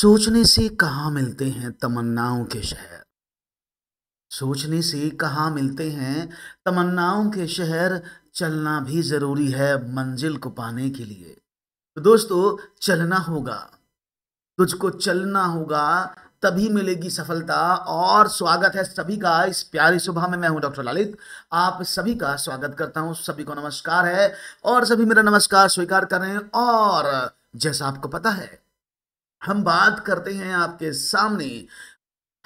सोचने से कहा मिलते हैं तमन्नाओं के शहर सोचने से कहा मिलते हैं तमन्नाओं के शहर चलना भी ज़रूरी है मंजिल को पाने के लिए तो दोस्तों चलना होगा तुझको चलना होगा तभी मिलेगी सफलता और स्वागत है सभी का इस प्यारी सुबह में मैं हूं डॉक्टर ललित आप सभी का स्वागत करता हूं सभी को नमस्कार है और सभी मेरा नमस्कार स्वीकार करें और जैसा आपको पता है हम बात करते हैं आपके सामने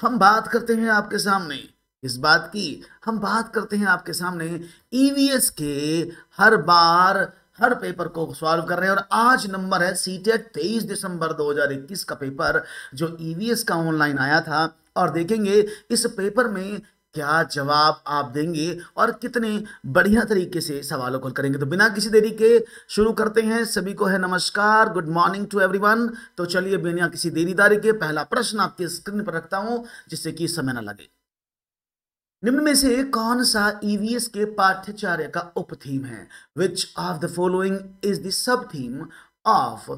हम बात करते हैं आपके सामने इस बात की हम बात करते हैं आपके सामने ईवीएस e के हर बार हर पेपर को सॉल्व कर रहे हैं और आज नंबर है सी तेईस दिसंबर 2021 का पेपर जो ईवीएस e का ऑनलाइन आया था और देखेंगे इस पेपर में क्या जवाब आप देंगे और कितने बढ़िया तरीके से सवालों को करेंगे तो बिना किसी देरी के शुरू करते हैं सभी को है नमस्कार गुड मॉर्निंग टू एवरीवन तो चलिए बिना किसी देरीदारी के पहला प्रश्न आपके स्क्रीन पर रखता हूं जिससे कि समय ना लगे निम्न में से कौन सा ईवीएस e के पाठ्यचार्य का उप थीम है which of the following is the sub theme of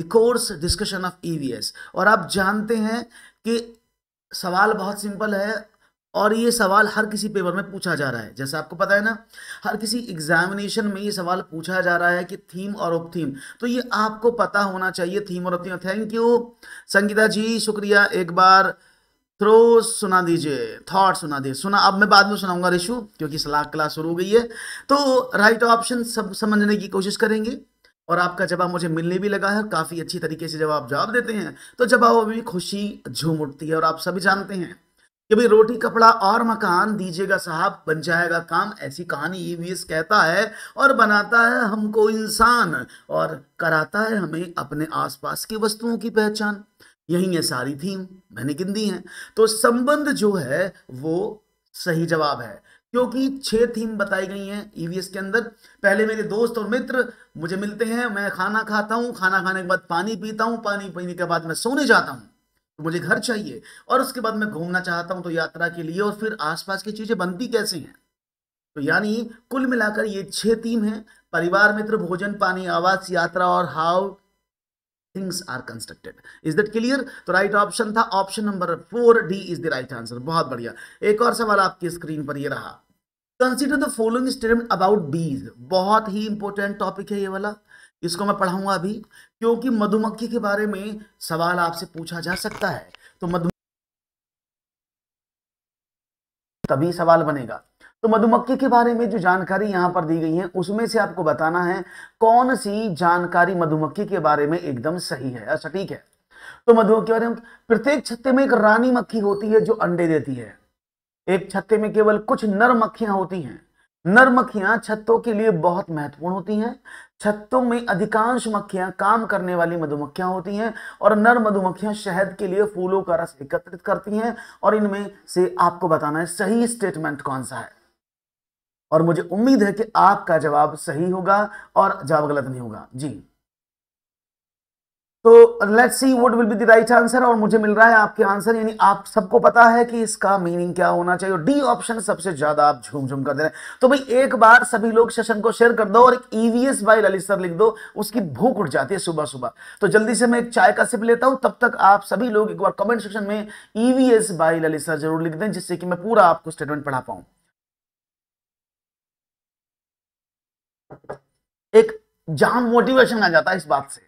the course discussion of EVS और आप जानते हैं कि सवाल बहुत सिंपल है और ये सवाल हर किसी पेपर में पूछा जा रहा है जैसे आपको पता है ना हर किसी एग्जामिनेशन में ये सवाल पूछा जा रहा है कि थीम और उप थीम तो ये आपको पता होना चाहिए थीम और उप theme thank you Sangeeta ji शुक्रिया एक बार थ्रो सुना दीजिए थॉट सुना दीजिए सुना अब मैं बाद में सुनाऊंगा रिशु क्योंकि सलाह क्लास शुरू हो गई है तो राइट ऑप्शन सब समझने की कोशिश करेंगे और आपका जवाब मुझे मिलने भी लगा है काफ़ी अच्छी तरीके से जब आप जवाब देते हैं तो जवाब में खुशी झूम उठती है और आप सभी जानते हैं कि भाई रोटी कपड़ा और मकान दीजिएगा साहब बन जाएगा काम ऐसी कहानी ईवीएस e कहता है और बनाता है हमको इंसान और कराता है हमें अपने आसपास की वस्तुओं की पहचान यही है सारी थीम मैंने गिन दी है तो संबंध जो है वो सही जवाब है क्योंकि छह थीम बताई गई हैं ईवीएस e के अंदर पहले मेरे दोस्त और मित्र मुझे मिलते हैं मैं खाना खाता हूँ खाना खाने के बाद पानी पीता हूँ पानी पीने के बाद मैं सोने जाता हूँ तो मुझे घर चाहिए और उसके बाद मैं घूमना चाहता हूं तो यात्रा के लिए और फिर आसपास की चीज़ें बनती कैसे हैं तो यानी कुल मिलाकर ये छह थीम हैं परिवार मित्र भोजन पानी आवास यात्रा और how things are constructed is that clear तो राइट ऑप्शन था option number four D is the right answer बहुत बढ़िया एक और सवाल आपकी स्क्रीन पर यह रहा consider the following statement about बीज बहुत ही इंपॉर्टेंट टॉपिक है ये वाला इसको मैं पढ़ाऊंगा अभी क्योंकि मधुमक्खी के बारे में सवाल आपसे पूछा जा सकता है तो मधु तभी सवाल बनेगा तो मधुमक्खी के बारे में जो जानकारी यहां पर दी गई है उसमें से आपको बताना है कौन सी जानकारी मधुमक्खी के बारे में एकदम सही है अच्छा है तो मधुमक्खी बारे में प्रत्येक छत्ते में एक रानी मक्खी होती है जो अंडे देती है एक छत्ते में केवल कुछ नर मक्खियां होती हैं नर मक्खियां छत्तों के लिए बहुत महत्वपूर्ण होती हैं छत्तों में अधिकांश मक्खियां काम करने वाली मधुमक्खियां होती हैं और नर मधुमक्खियां शहद के लिए फूलों का रस एकत्रित करती हैं और इनमें से आपको बताना है सही स्टेटमेंट कौन सा है और मुझे उम्मीद है कि आपका जवाब सही होगा और जवाब गलत नहीं होगा जी तो let's see what will be the right answer और मुझे मिल रहा है आपके आंसर यानी आप सबको पता है कि इसका मीनिंग क्या होना चाहिए डी ऑप्शन सबसे ज्यादा आप झूम झूम कर दे रहे हैं तो भाई एक बार सभी लोग सेशन को शेयर कर दो और एक ईवीएस बाय ललित सर लिख दो उसकी भूख उठ जाती है सुबह सुबह तो जल्दी से मैं एक चाय का सिप लेता हूं तब तक आप सभी लोग एक बार कमेंट सेक्शन में ईवीएस बाय ललित सर जरूर लिख दें जिससे कि मैं पूरा आपको स्टेटमेंट पढ़ा पाऊं एक जहां मोटिवेशन आ जाता है इस बात से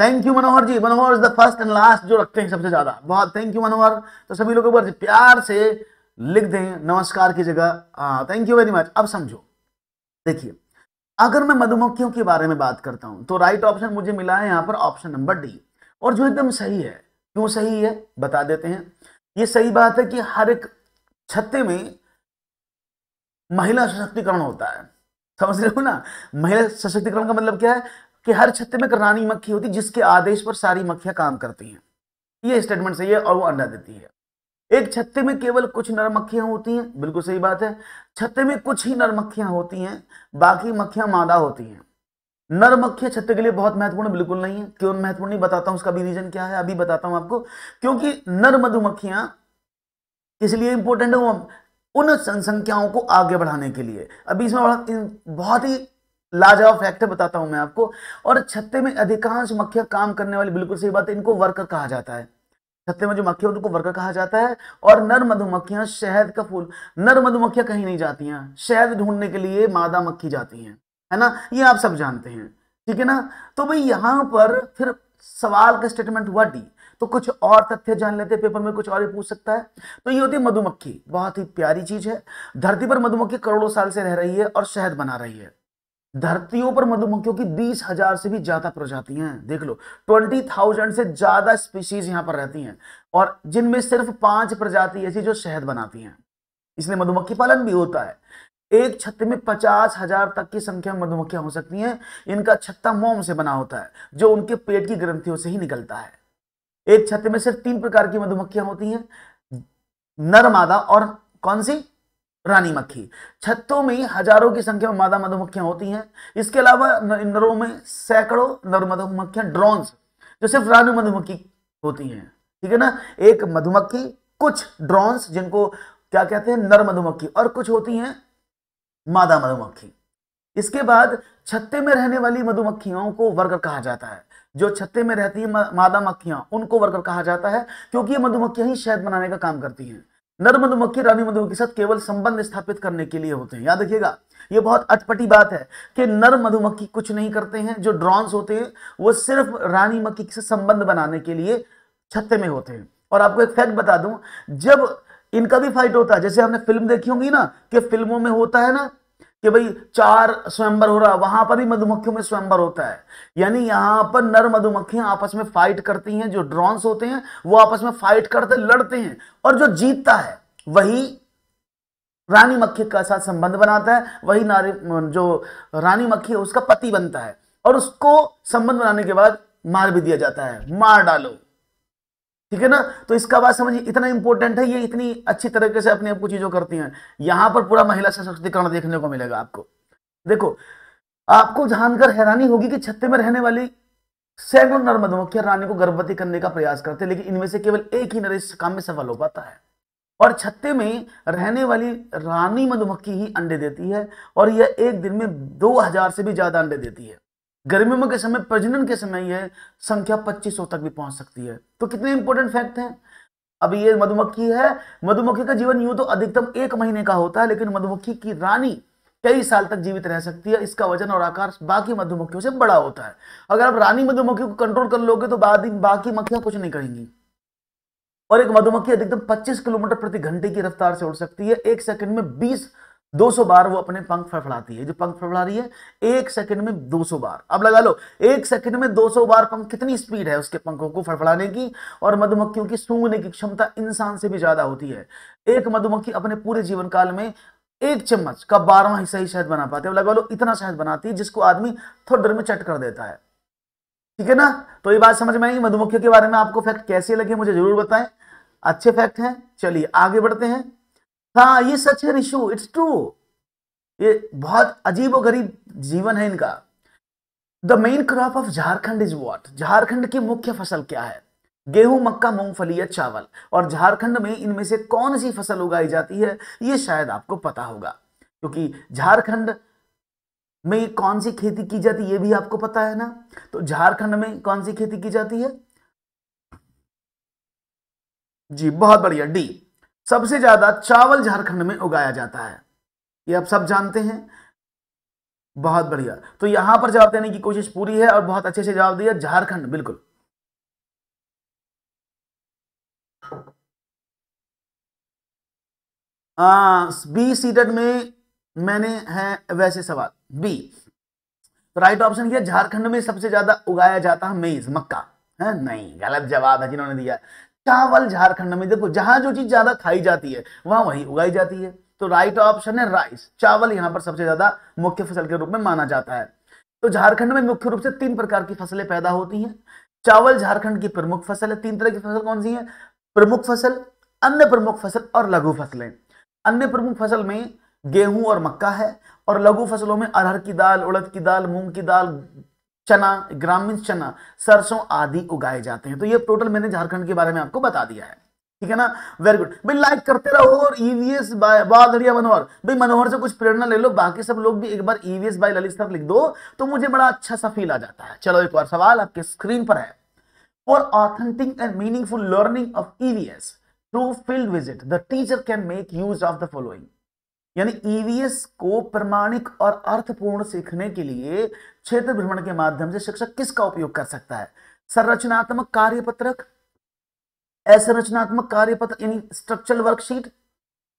thank you Manohar ji Manohar is the first and last जो रखते हैं सबसे ज्यादा बहुत थैंक यू मनोहर तो सभी लोगों पर प्यार से लिख दें नमस्कार की जगह थैंक यू वेरी मच अब समझो देखिए अगर मैं मधुमक्खियों के बारे में बात करता हूं तो राइट ऑप्शन मुझे मिला है यहाँ पर ऑप्शन नंबर डी और जो एकदम सही है क्यों सही है बता देते हैं ये सही बात है कि हर एक छत्ते में महिला सशक्तिकरण होता है समझ रहे हो ना महिला सशक्तिकरण का मतलब क्या है कि हर छत्ते में एक रानी मक्खी होती जिसके आदेश पर सारी मक्खियां काम करती हैं ये स्टेटमेंट सही है और वो अंडा देती है एक छत्ते में केवल कुछ नर मक्खियां होती हैं बिल्कुल सही बात है छत्ते में कुछ ही नर मक्खियां होती हैं बाकी मक्खियां मादा होती हैं नर मक्खियां छत्ते के लिए बहुत महत्वपूर्ण बिल्कुल नहीं है क्यों महत्वपूर्ण नहीं बताता हूं उसका भी रीजन क्या है अभी बताता हूं आपको क्योंकि नर मधुमक्खियां इसलिए इंपॉर्टेंट है वो उन संख्याओं को आगे बढ़ाने के लिए अभी इसमें बहुत ही लाजवाब फैक्ट बताता हूं मैं आपको और छत्ते में अधिकांश मक्खियां काम करने वाली बिल्कुल सही बात है इनको वर्कर कहा जाता है छत्ते में जो मक्खियां उनको वर्कर कहा जाता है और नर मधुमक्खियां शहद का फूल नर मधुमक्खियां कहीं नहीं जाती हैं शहद ढूंढने के लिए मादा मक्खी जाती हैं है ना ये आप सब जानते हैं ठीक है ना तो भाई यहां पर फिर सवाल का स्टेटमेंट हुआ डी तो कुछ और तथ्य जान लेते हैं पेपर में कुछ और ही पूछ सकता है तो ये होती है मधुमक्खी बहुत ही प्यारी चीज है धरती पर मधुमक्खी करोड़ों साल से रह रही है और शहद बना रही है धरतियों पर मधुमक्खियों की बीस हजार से भी ज्यादा प्रजातियां हैं देख लो ट्वेंटी थाउजेंड से ज्यादा स्पीशीज यहां पर रहती हैं और जिनमें सिर्फ पांच प्रजाति ऐसी जो शहद बनाती हैं इसलिए मधुमक्खी पालन भी होता है एक छत्ते में पचास हजार तक की संख्या में मधुमक्खियां हो सकती हैं इनका छत्ता मोम से बना होता है जो उनके पेट की ग्रंथियों से ही निकलता है एक छत्ते में सिर्फ तीन प्रकार की मधुमक्खियां होती हैं नर मादा और कौन सी रानी मक्खी छत्तों में हजारों की संख्या में मादा मधुमक्खियां होती हैं इसके अलावा नरों में सैकड़ों नर मधुमक्खियां ड्रोन्स जो सिर्फ रानी मधुमक्खी होती हैं ठीक है ना एक मधुमक्खी कुछ ड्रोन्स जिनको क्या कहते हैं नर मधुमक्खी और कुछ होती हैं मादा मधुमक्खी इसके बाद छत्ते में रहने वाली मधुमक्खियों को वर्कर कहा जाता है जो छत्ते में रहती है मादा मक्खियां उनको वर्कर कहा जाता है क्योंकि ये मधुमक्खियां ही शहद बनाने का काम करती हैं नर मधुमक्खी रानी मधुमक्खी के साथ केवल संबंध स्थापित करने के लिए होते हैं याद रखिएगा ये बहुत अटपटी बात है कि नर मधुमक्खी कुछ नहीं करते हैं जो ड्रॉन्स होते हैं वो सिर्फ रानी मक्खी से संबंध बनाने के लिए छत्ते में होते हैं और आपको एक फैक्ट बता दूं जब इनका भी फाइट होता है जैसे हमने फिल्म देखी होंगी ना कि फिल्मों में होता है ना कि भाई चार स्वयंवर हो रहा है वहां पर ही मधुमक्खियों में स्वयंवर होता है यानी यहां पर नर मधुमक्खियां आपस में फाइट करती हैं जो ड्रॉन्स होते हैं वो आपस में फाइट करते लड़ते हैं और जो जीतता है वही रानी मक्खी का साथ संबंध बनाता है वही नारी जो रानी मक्खी है उसका पति बनता है और उसको संबंध बनाने के बाद मार भी दिया जाता है मार डालो ठीक है ना तो इसका बात समझिए इतना इंपॉर्टेंट है ये इतनी अच्छी तरीके से अपने आप को चीज़ों करती हैं यहां पर पूरा महिला सशक्तिकरण देखने को मिलेगा आपको देखो आपको जानकर हैरानी होगी कि छत्ते में रहने वाली सैकड़ों नर मधुमक्खियां रानी को गर्भवती करने का प्रयास करते हैं लेकिन इनमें से केवल एक ही नर इस काम में सफल हो पाता है और छत्ते में रहने वाली रानी मधुमक्खी ही अंडे देती है और यह एक दिन में दो हजार से भी ज्यादा अंडे देती है गर्मियों के समय प्रजनन के समय यह संख्या 2500 तक भी पहुंच सकती है तो कितने इंपॉर्टेंट फैक्ट है अब ये मधुमक्खी है मधुमक्खी का जीवन यूं तो अधिकतम एक महीने का होता है लेकिन मधुमक्खी की रानी कई साल तक जीवित रह सकती है इसका वजन और आकार बाकी मधुमक्खियों से बड़ा होता है अगर आप रानी मधुमक्खी को कंट्रोल कर लोगे तो बाद बाकी मक्खियां कुछ नहीं करेंगी और एक मधुमक्खी अधिकतम 25 किलोमीटर प्रति घंटे की रफ्तार से उड़ सकती है एक सेकंड में 20 200 बार वो अपने पंख फड़फड़ाती है जो पंख फड़फड़ा रही है एक सेकंड में 200 बार अब लगा लो एक सेकंड में 200 बार पंख कितनी स्पीड है उसके पंखों को फड़फड़ाने की और मधुमक्खियों की सूंघने की क्षमता इंसान से भी ज्यादा होती है एक मधुमक्खी अपने पूरे जीवन काल में एक चम्मच का बारहवा हिस्सा ही शहद बना पाते हैं लगा लो इतना शहद बनाती है जिसको आदमी थोड़ी देर में चट कर देता है ठीक है ना तो ये बात समझ में आई मधुमक्खियों के बारे में आपको फैक्ट कैसे लगे मुझे जरूर बताएं अच्छे फैक्ट हैं चलिए आगे बढ़ते हैं हाँ ये सच है रिशु इट्स ट्रू ये बहुत अजीब और गरीब जीवन है इनका the main crop of Jharkhand is what Jharkhand की मुख्य फसल क्या है गेहूं मक्का मूंगफली या चावल और झारखंड में इनमें से कौन सी फसल उगाई जाती है ये शायद आपको पता होगा क्योंकि झारखंड में कौन सी खेती की जाती है ये भी आपको पता है ना तो झारखंड में कौन सी खेती की जाती है जी बहुत बढ़िया डी सबसे ज्यादा चावल झारखंड में उगाया जाता है ये आप सब जानते हैं बहुत बढ़िया तो यहां पर जवाब देने की कोशिश पूरी है और बहुत अच्छे से जवाब दिया झारखंड बिल्कुल आ, बी सीटेड में मैंने है वैसे सवाल बी तो राइट ऑप्शन किया झारखंड में सबसे ज्यादा उगाया जाता है मेज मक्का है नहीं गलत जवाब है जिन्होंने दिया चावल झारखंड में देखो जहां जो चीज ज्यादा खाई जाती है वहां वही उगाई जाती है तो राइट ऑप्शन है राइस चावल यहां पर सबसे ज्यादा मुख्य फसल के रूप में माना जाता है तो झारखंड में मुख्य रूप से तीन प्रकार की फसलें पैदा होती हैं चावल झारखंड की प्रमुख फसल है तीन तरह की फसल कौन सी है प्रमुख फसल अन्य प्रमुख फसल और लघु फसलें अन्य प्रमुख फसल में गेहूं और मक्का है और लघु फसलों में अरहर की दाल उड़द की दाल मूंग की दाल चना ग्रामीण चना सरसों आदि उगाए जाते हैं तो ये टोटल मैंने झारखंड के बारे में आपको बता दिया है ठीक है ना वेरी गुड भाई लाइक करते रहो और ईवीएस e बादरिया मनोहर भाई मनोहर से कुछ प्रेरणा ले लो बाकी सब लोग भी एक बार EVS e by Lalit sir लिख दो तो मुझे बड़ा अच्छा सा फील आ जाता है चलो एक बार सवाल आपके स्क्रीन पर है for authentic and meaningful learning of EVS through field visit the teacher can make use of the following यानी ईवीएस e को प्रमाणिक और अर्थपूर्ण सीखने के लिए क्षेत्र भ्रमण के माध्यम से शिक्षक किसका उपयोग कर सकता है संरचनात्मक कार्यपत्रक असंरचनात्मक कार्यपत्र यानी स्ट्रक्चरल वर्कशीट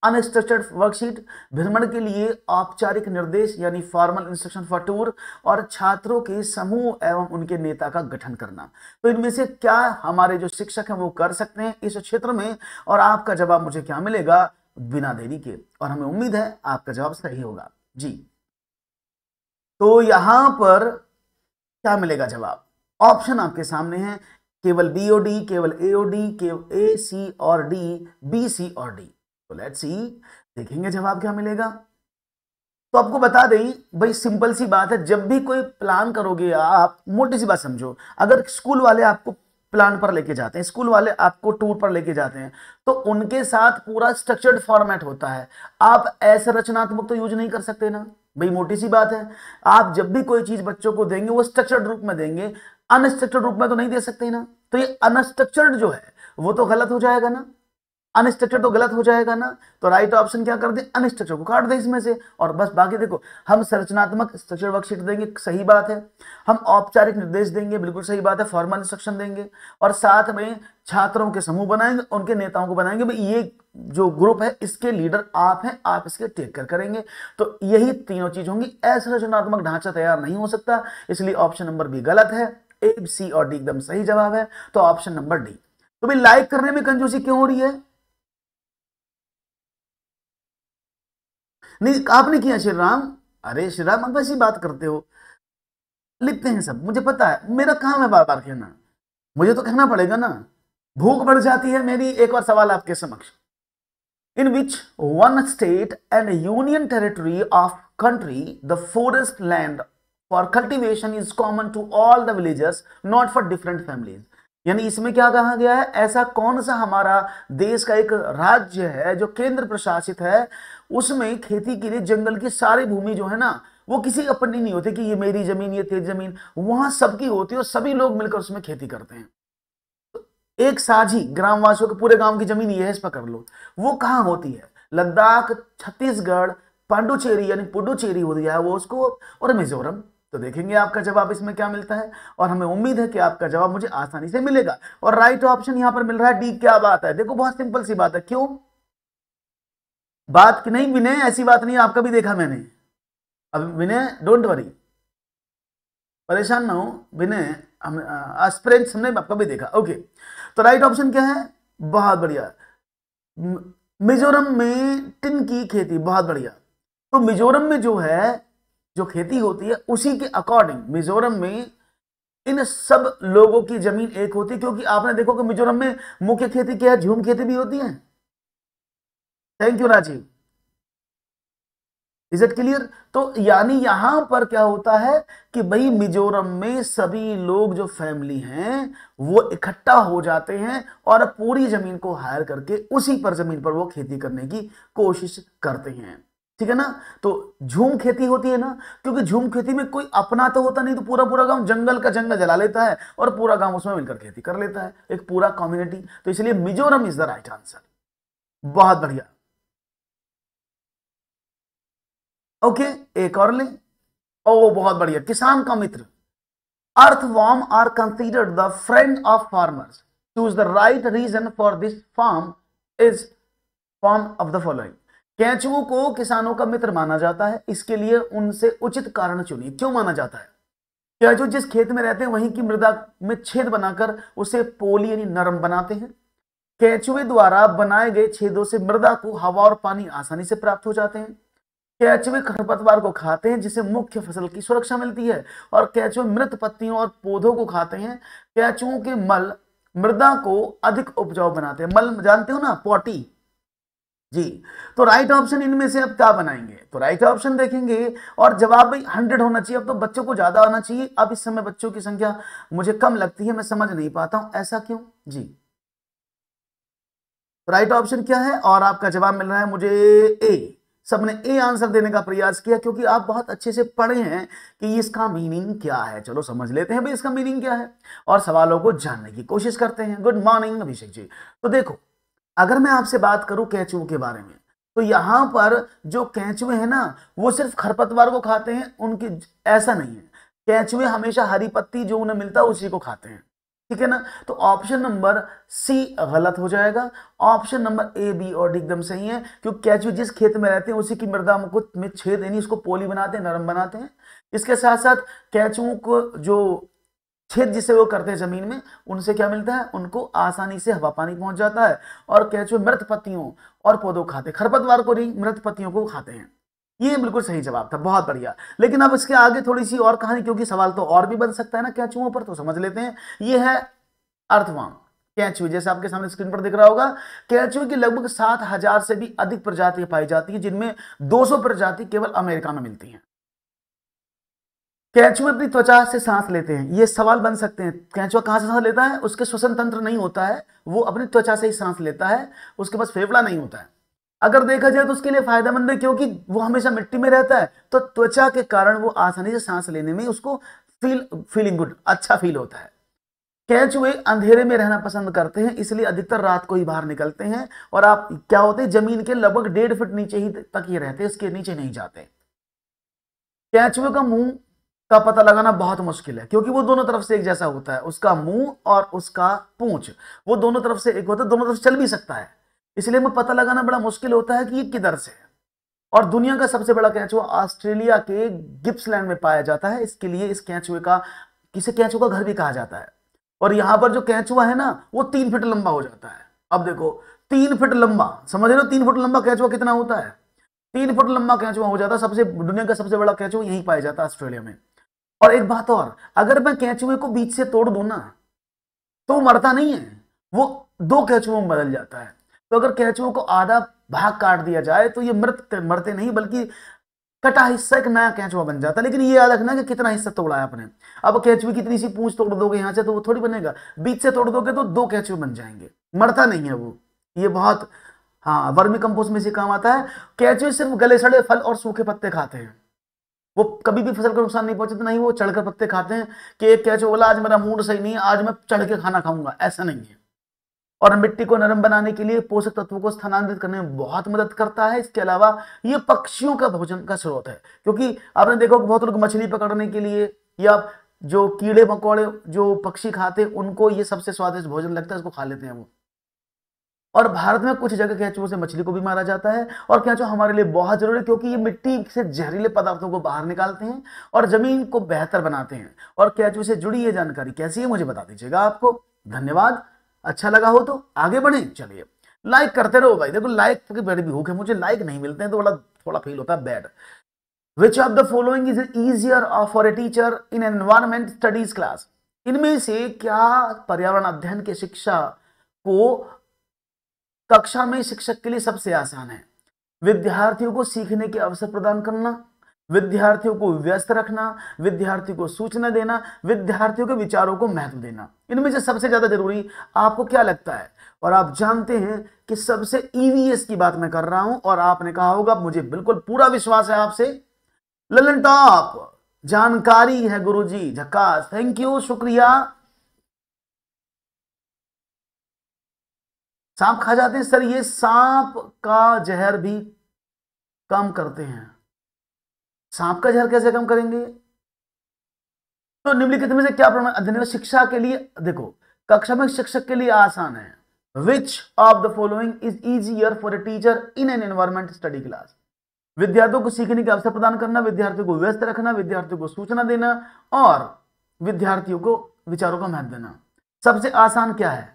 अनस्ट्रक्चर्ड वर्कशीट भ्रमण के लिए औपचारिक निर्देश यानी फॉर्मल इंस्ट्रक्शन फॉर टूर और छात्रों के समूह एवं उनके नेता का गठन करना तो इनमें से क्या हमारे जो शिक्षक हैं वो कर सकते हैं इस क्षेत्र में और आपका जवाब मुझे क्या मिलेगा बिना देरी के और हमें उम्मीद है आपका जवाब सही होगा जी तो यहां पर क्या मिलेगा जवाब ऑप्शन आपके सामने है केवल बी ओ डी केवल ए ओ डी केवल ए सी और डी बी सी और डी तो लेट सी देखेंगे जवाब क्या मिलेगा तो आपको बता दें भाई सिंपल सी बात है जब भी कोई प्लान करोगे आप मोटी सी बात समझो अगर स्कूल वाले आपको प्लान पर लेके जाते हैं स्कूल वाले आपको टूर पर लेके जाते हैं तो उनके साथ पूरा स्ट्रक्चर्ड फॉर्मेट होता है आप ऐसे रचनात्मक तो यूज नहीं कर सकते ना भाई मोटी सी बात है आप जब भी कोई चीज बच्चों को देंगे वो स्ट्रक्चर्ड रूप में देंगे अनस्ट्रक्चर्ड रूप में तो नहीं दे सकते ना तो ये अनस्ट्रक्चर्ड जो है वो तो गलत हो जाएगा ना अनस्ट्रक्चर तो गलत हो जाएगा ना तो राइट ऑप्शन क्या कर दे अनस्ट्रक्चर को काट दे इसमें से और बस बाकी देखो हम संरचनात्मक स्ट्रक्चर वर्कशीट देंगे सही बात है हम औपचारिक निर्देश देंगे बिल्कुल सही बात है फॉर्मल इंस्ट्रक्शन देंगे और साथ में छात्रों के समूह बनाएंगे उनके नेताओं को बनाएंगे भाई ये जो ग्रुप है इसके लीडर आप हैं आप इसके टेक कर करेंगे तो यही तीनों चीज होंगी असंरचनात्मक ढांचा तैयार नहीं हो सकता इसलिए ऑप्शन नंबर बी गलत है ए सी और डी एकदम सही जवाब है तो ऑप्शन नंबर डी तो भाई लाइक करने में कंजूसी क्यों हो रही है नहीं आपने किया श्री राम अरे श्री राम आप ऐसी बात करते हो लिखते हैं सब मुझे पता है मेरा काम है बार बार कहना मुझे तो कहना पड़ेगा ना भूख बढ़ जाती है मेरी एक और सवाल आपके समक्ष in which one state and union territory of country the forest land for cultivation is common to all the villages not for different families यानी इसमें क्या कहा गया है ऐसा कौन सा हमारा देश का एक राज्य है जो केंद्र प्रशासित है उसमें खेती के लिए जंगल की सारी भूमि जो है ना वो किसी अपनी नहीं होती कि ये मेरी जमीन ये तेरी जमीन वहां सबकी होती है और सभी लोग मिलकर उसमें खेती करते हैं एक साझी ग्रामवासियों के पूरे गांव की जमीन ये है इस पर कर लो वो कहाँ होती है लद्दाख छत्तीसगढ़ पांडुचेरी यानी पुडुचेरी हो गया है वो उसको और मिजोरम तो देखेंगे आपका जवाब इसमें क्या मिलता है और हमें उम्मीद है कि आपका जवाब मुझे आसानी से मिलेगा और राइट ऑप्शन यहां पर मिल रहा है डी क्या बात है देखो बहुत सिंपल सी बात है क्यों बात की नहीं विनय ऐसी बात नहीं आपका भी देखा मैंने अब विनय डोंट वरी परेशान ना हो विनय हम एस्पिरेंट्स हमने आपका भी देखा ओके तो राइट ऑप्शन क्या है बहुत बढ़िया मिजोरम में टिन की खेती बहुत बढ़िया तो मिजोरम में जो है जो खेती होती है उसी के अकॉर्डिंग मिजोरम में इन सब लोगों की जमीन एक होती है क्योंकि आपने देखो कि मिजोरम में मुख्य खेती क्या है झूम खेती भी होती है thank you Rajiv is it clear तो यानी यहां पर क्या होता है कि भाई मिजोरम में सभी लोग जो फैमिली हैं वो इकट्ठा हो जाते हैं और पूरी जमीन को हायर करके उसी पर जमीन पर वो खेती करने की कोशिश करते हैं ठीक है ना तो झूम खेती होती है ना क्योंकि झूम खेती में कोई अपना तो होता नहीं तो पूरा पूरा गांव जंगल का जंगल जला लेता है और पूरा गांव उसमें मिलकर खेती कर लेता है एक पूरा कम्युनिटी तो इसलिए Mizoram is the right answer बहुत बढ़िया ओके एक और लें ओ बहुत बढ़िया किसान का मित्र worm are considered the friend of farmers choose the right reason for this farm is form of the following कैचुओं को किसानों का मित्र माना जाता है इसके लिए उनसे उचित कारण चुनिए क्यों माना जाता है कैचु जिस खेत में रहते हैं वहीं की मृदा में छेद बनाकर उसे पोली यानी नरम बनाते हैं कैचुए द्वारा बनाए गए छेदों से मृदा को हवा और पानी आसानी से प्राप्त हो जाते हैं कैचवे खरपतवार को खाते हैं जिसे मुख्य फसल की सुरक्षा मिलती है और कैचवे मृत पत्तियों और पौधों को खाते हैं कैचुओं के मल मृदा को अधिक उपजाऊ बनाते हैं मल जानते हो ना पॉटी जी तो राइट ऑप्शन इनमें से अब क्या बनाएंगे तो राइट ऑप्शन देखेंगे और जवाब भी हंड्रेड होना चाहिए अब तो बच्चों को ज्यादा आना चाहिए अब इस समय बच्चों की संख्या मुझे कम लगती है मैं समझ नहीं पाता हूं ऐसा क्यों जी राइट ऑप्शन क्या है और आपका जवाब मिल रहा है मुझे ए सबने ए आंसर देने का प्रयास किया क्योंकि आप बहुत अच्छे से पढ़े हैं कि इसका मीनिंग क्या है चलो समझ लेते हैं भाई इसका मीनिंग क्या है और सवालों को जानने की कोशिश करते हैं गुड मॉर्निंग अभिषेक जी तो देखो अगर मैं आपसे बात करूं कैचुओं के बारे में तो यहां पर जो कैचुए हैं ना वो सिर्फ खरपतवार को खाते हैं उनकी ऐसा नहीं है कैचुए हमेशा हरी पत्ती जो उन्हें मिलता है उसी को खाते हैं ठीक है ना तो ऑप्शन नंबर सी गलत हो जाएगा ऑप्शन नंबर ए बी और डी एकदम सही है क्योंकि कैचू जिस खेत में रहते हैं उसी की मृदा को में छेद यानी उसको पोली बनाते हैं नरम बनाते हैं इसके साथ साथ कैचुओं को जो छेद जिसे वो करते हैं जमीन में उनसे क्या मिलता है उनको आसानी से हवा पानी पहुंच जाता है और कैचुए मृत पत्तियों और पौधों खाते खरपतवार को नहीं मृत पत्तियों को खाते हैं ये बिल्कुल सही जवाब था बहुत बढ़िया लेकिन अब इसके आगे थोड़ी सी और कहानी क्योंकि सवाल तो और भी बन सकता है ना कैचुओं पर तो समझ लेते हैं ये है अर्थवाम कैचुए जैसे आपके सामने स्क्रीन पर दिख रहा होगा कैचुए की लगभग सात हजार से भी अधिक प्रजातियां पाई जाती है जिनमें दो प्रजाति केवल अमेरिका में मिलती हैं कैचुए अपनी त्वचा से सांस लेते हैं ये सवाल बन सकते हैं कैचुआ कहां से सांस लेता है उसके श्वसन तंत्र नहीं होता है वो अपनी त्वचा से ही सांस लेता है उसके पास फेफड़ा नहीं होता है अगर देखा जाए तो उसके लिए फायदेमंद है क्योंकि वो हमेशा मिट्टी में रहता है तो त्वचा के कारण वो आसानी से सांस लेने में उसको फील फीलिंग गुड अच्छा फील होता है कैचुए अंधेरे में रहना पसंद करते हैं इसलिए अधिकतर रात को ही बाहर निकलते हैं और आप क्या होते हैं जमीन के लगभग डेढ़ फीट नीचे ही तक ये रहते हैं उसके नीचे नहीं जाते कैचुए का मुंह का पता लगाना बहुत मुश्किल है क्योंकि वो दोनों तरफ से एक जैसा होता है उसका मुंह और उसका पूंछ वो दोनों तरफ से एक होता है दोनों तरफ चल भी सकता है इसलिए मैं पता लगाना बड़ा मुश्किल होता है कि ये किधर से है और दुनिया का सबसे बड़ा कैचुआ ऑस्ट्रेलिया के गिप्सलैंड में पाया जाता है इसके लिए इस कैचुए का किसे कैचुए का घर भी कहा जाता है और यहां पर जो कैचुआ है ना वो तीन फिट लंबा हो जाता है अब देखो तीन फिट लंबा समझ रहे हो तीन फुट लंबा कैचुआ कितना होता है तीन फुट लंबा कैचुआ हो जाता है सबसे दुनिया का सबसे बड़ा कैचुआ यही पाया जाता है ऑस्ट्रेलिया में और एक बात और अगर मैं कैचुए को बीच से तोड़ दू ना तो मरता नहीं है वो दो कैचुओं में बदल जाता है तो अगर कैचुओं को आधा भाग काट दिया जाए तो ये मृत मरते नहीं बल्कि कटा हिस्सा एक नया कैचुआ बन जाता है लेकिन ये याद रखना कि कितना हिस्सा तोड़ा है आपने अब कैचुए कितनी सी पूछ तोड़ दोगे यहाँ से तो वो थोड़ी बनेगा बीच से तोड़ दोगे तो दो कैचुए बन जाएंगे मरता नहीं है वो ये बहुत हाँ वर्मी कंपोस्ट में से काम आता है कैचुए सिर्फ गले सड़े फल और सूखे पत्ते खाते हैं वो कभी भी फसल को नुकसान नहीं पहुंचे तो नहीं वो चढ़कर पत्ते खाते हैं कि एक कैचुआ बोला आज मेरा मूड सही नहीं है आज मैं चढ़ के खाना खाऊंगा ऐसा नहीं है और मिट्टी को नरम बनाने के लिए पोषक तत्वों को स्थानांतरित करने में बहुत मदद करता है इसके अलावा ये पक्षियों का भोजन का स्रोत है क्योंकि आपने देखो बहुत लोग मछली पकड़ने के लिए या जो कीड़े मकोड़े जो पक्षी खाते उनको ये सबसे स्वादिष्ट भोजन लगता है उसको खा लेते हैं वो और भारत में कुछ जगह कैचुओं से मछली को भी मारा जाता है और कैचो हमारे लिए बहुत जरूरी है क्योंकि ये मिट्टी से जहरीले पदार्थों को बाहर निकालते हैं और जमीन को बेहतर बनाते हैं और कैचुओं से जुड़ी ये जानकारी कैसी है मुझे बता दीजिएगा आपको धन्यवाद अच्छा लगा हो तो आगे बढ़े चलिए लाइक करते रहो भाई देखो लाइक की बड़ी भी भूख है मुझे लाइक नहीं मिलते हैं तो बड़ा थोड़ा फील होता है bad which of the following is easier for a teacher in environment studies class इनमें से क्या पर्यावरण अध्ययन की शिक्षा को कक्षा में शिक्षक के लिए सबसे आसान है विद्यार्थियों को सीखने के अवसर प्रदान करना विद्यार्थियों को व्यस्त रखना विद्यार्थियों को सूचना देना विद्यार्थियों के विचारों को महत्व देना इनमें से सबसे ज़्यादा जरूरी आपको क्या लगता है और आप जानते हैं कि सबसे ईवीएस e की बात मैं कर रहा हूं और आपने कहा होगा मुझे बिल्कुल पूरा विश्वास है आपसे ललन टॉप जानकारी है गुरुजी झकास थैंक यू शुक्रिया सांप खा जाते हैं सर ये सांप का जहर भी कम करते हैं सांप का जहर कैसे कम करेंगे तो निम्नलिखित में से क्या प्रमाण अध्ययन शिक्षा के लिए देखो कक्षा में शिक्षक के लिए आसान है which of the following is easier for a teacher in an environment study class विद्यार्थियों को सीखने के अवसर प्रदान करना विद्यार्थियों को व्यस्त रखना विद्यार्थियों को सूचना देना और विद्यार्थियों को विचारों का महत्व देना सबसे आसान क्या है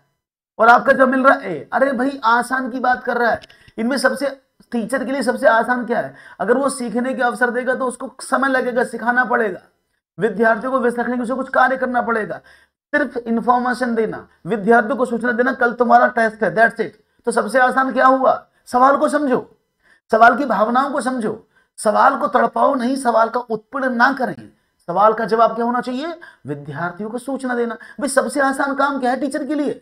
और आपका जो मिल रहा है ए अरे भाई आसान की बात कर रहा है इनमें सबसे टीचर के लिए सबसे आसान क्या है अगर वो सीखने के अवसर देगा तो उसको समय लगेगा सिखाना पड़ेगा विद्यार्थियों को व्यस्त रखने के उसे कुछ कार्य करना पड़ेगा सिर्फ इंफॉर्मेशन देना विद्यार्थियों को सूचना देना कल तुम्हारा टेस्ट है दैट्स इट तो सबसे आसान क्या हुआ सवाल को समझो सवाल की भावनाओं को समझो सवाल को तड़पाओ नहीं सवाल का उत्पीड़न ना करें सवाल का जवाब क्या होना चाहिए विद्यार्थियों को सूचना देना भाई सबसे आसान काम क्या है टीचर के लिए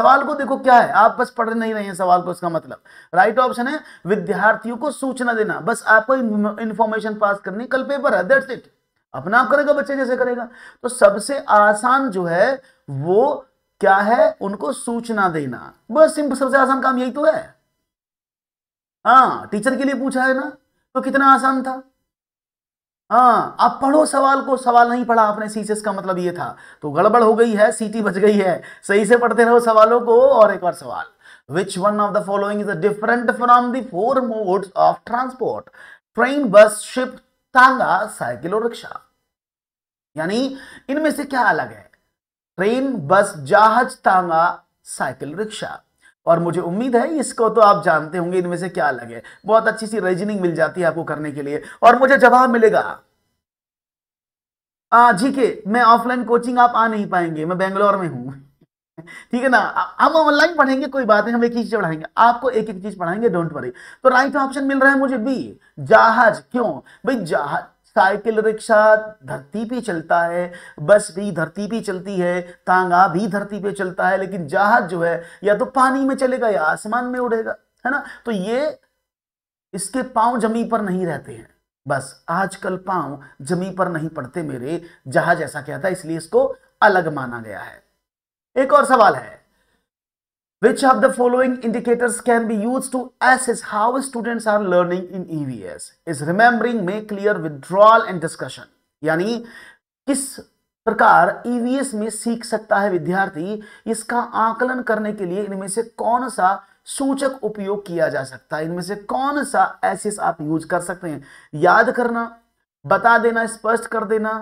सवाल को देखो क्या है आप बस पढ़ नहीं रहे हैं सवाल को इसका मतलब राइट ऑप्शन है विद्यार्थियों को सूचना देना बस आपको इन्फॉर्मेशन पास करनी कल पेपर है दैट्स इट अपना आप करेगा बच्चे जैसे करेगा तो सबसे आसान जो है वो क्या है उनको सूचना देना बस सिंपल सबसे आसान काम यही तो है हाँ टीचर के लिए पूछा है ना तो कितना आसान था हाँ अब पढ़ो सवाल को सवाल नहीं पढ़ा आपने सी का मतलब ये था तो गड़बड़ हो गई है सीटी बच गई है सही से पढ़ते रहो सवालों को और एक बार सवाल which one of the following is different from the four modes of transport train bus tonga cycle और रिक्शा यानी इनमें से क्या अलग है ट्रेन बस जहाज तांगा साइकिल रिक्शा और मुझे उम्मीद है इसको तो आप जानते होंगे इनमें से क्या अलग है बहुत अच्छी सी रीजनिंग मिल जाती है आपको करने के लिए और मुझे जवाब मिलेगा आ, जी के मैं ऑफलाइन कोचिंग आप आ नहीं पाएंगे मैं बेंगलोर में हूं ठीक है ना हम ऑनलाइन पढ़ेंगे कोई बात नहीं हम एक ही चीज पढ़ाएंगे आपको एक एक चीज पढ़ाएंगे डोंट वरी तो राइट ऑप्शन मिल रहा है मुझे बी जहाज क्यों भाई जहाज साइकिल रिक्शा धरती पे चलता है बस भी धरती पे चलती है तांगा भी धरती पे चलता है लेकिन जहाज जो है या तो पानी में चलेगा या आसमान में उड़ेगा है ना तो ये इसके पांव जमी पर नहीं रहते हैं बस आजकल पांव जमी पर नहीं पड़ते मेरे जहाज ऐसा क्या था इसलिए इसको अलग माना गया है एक और सवाल है Which of the following indicators can be used to assess how students are learning in EVS? Is remembering, make clear, withdrawal and discussion. यानी किस प्रकार ईवीएस में सीख सकता है विद्यार्थी इसका आकलन करने के लिए इनमें से कौन सा सूचक उपयोग किया जा सकता है इनमें से कौन सा एसिस आप यूज कर सकते हैं याद करना बता देना स्पष्ट कर देना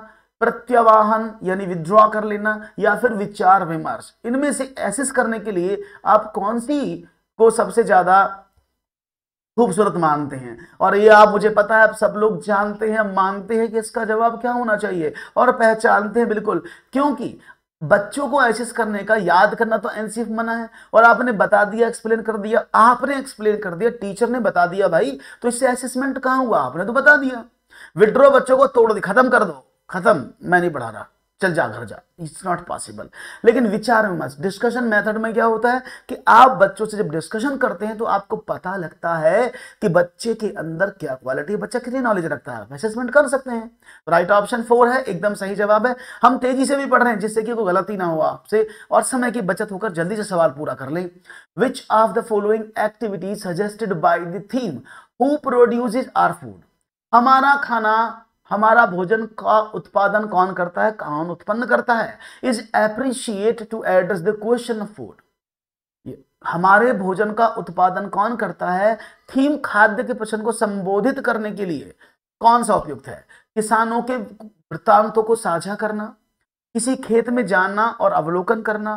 प्रत्यावाहन यानी विद्रॉ कर लेना या फिर विचार विमर्श इनमें से एसिस करने के लिए आप कौन सी को सबसे ज्यादा खूबसूरत मानते हैं और ये आप मुझे पता है आप सब लोग जानते हैं मानते हैं कि इसका जवाब क्या होना चाहिए और पहचानते हैं बिल्कुल क्योंकि बच्चों को एसिस करने का याद करना तो एनसीफ मना है और आपने बता दिया एक्सप्लेन कर दिया आपने एक्सप्लेन कर दिया टीचर ने बता दिया भाई तो इससे असेसमेंट कहाँ हुआ आपने तो बता दिया विड्रो बच्चों को तोड़ दी खत्म कर दो खत्म मैं नहीं पढ़ा रहा चल जा घर जा इट्स नॉट पॉसिबल लेकिन विचार मत डिस्कशन मेथड में क्या होता है कि आप बच्चों से जब डिस्कशन करते हैं तो आपको पता लगता है कि बच्चे के अंदर क्या क्वालिटी बच्चा कितनी नॉलेज रखता है असेसमेंट कर सकते हैं राइट ऑप्शन फोर है एकदम सही जवाब है हम तेजी से भी पढ़ रहे हैं जिससे कि कोई गलती ना हो आपसे और समय की बचत होकर जल्दी से सवाल पूरा कर लें which of the following activities suggested by the theme who produce our food हमारा खाना हमारा भोजन का उत्पादन कौन करता है कौन उत्पन्न करता है is appreciate to address the question of food हमारे भोजन का उत्पादन कौन करता है थीम खाद्य के प्रश्न को संबोधित करने के लिए कौन सा उपयुक्त है किसानों के वृत्तांतों को साझा करना किसी खेत में जाना और अवलोकन करना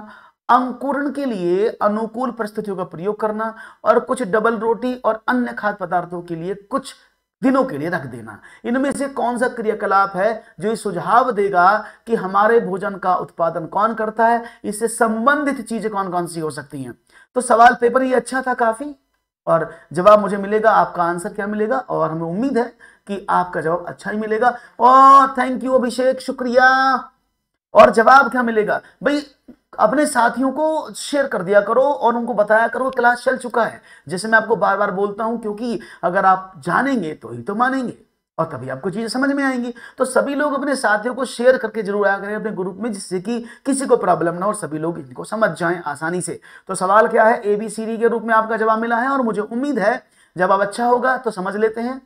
अंकुरण के लिए अनुकूल परिस्थितियों का प्रयोग करना और कुछ डबल रोटी और अन्य खाद्य पदार्थों के लिए कुछ दिनों के लिए रख देना इनमें से कौन सा क्रियाकलाप है जो सुझाव देगा कि हमारे भोजन का उत्पादन कौन करता है इससे संबंधित चीजें कौन कौन सी हो सकती हैं तो सवाल पेपर ये अच्छा था काफी और जवाब मुझे मिलेगा आपका आंसर क्या मिलेगा और हमें उम्मीद है कि आपका जवाब अच्छा ही मिलेगा और थैंक यू अभिषेक शुक्रिया और जवाब क्या मिलेगा भाई अपने साथियों को शेयर कर दिया करो और उनको बताया करो क्लास चल चुका है जैसे मैं आपको बार बार बोलता हूं क्योंकि अगर आप जानेंगे तो ही तो मानेंगे और तभी आपको चीज़ें समझ में आएंगी तो सभी लोग अपने साथियों को शेयर करके जरूर आया करें अपने ग्रुप में जिससे कि किसी को प्रॉब्लम ना और सभी लोग इनको समझ जाएं आसानी से तो सवाल क्या है एबीसीडी के रूप में आपका जवाब मिला है और मुझे उम्मीद है जब आप अच्छा होगा तो समझ लेते हैं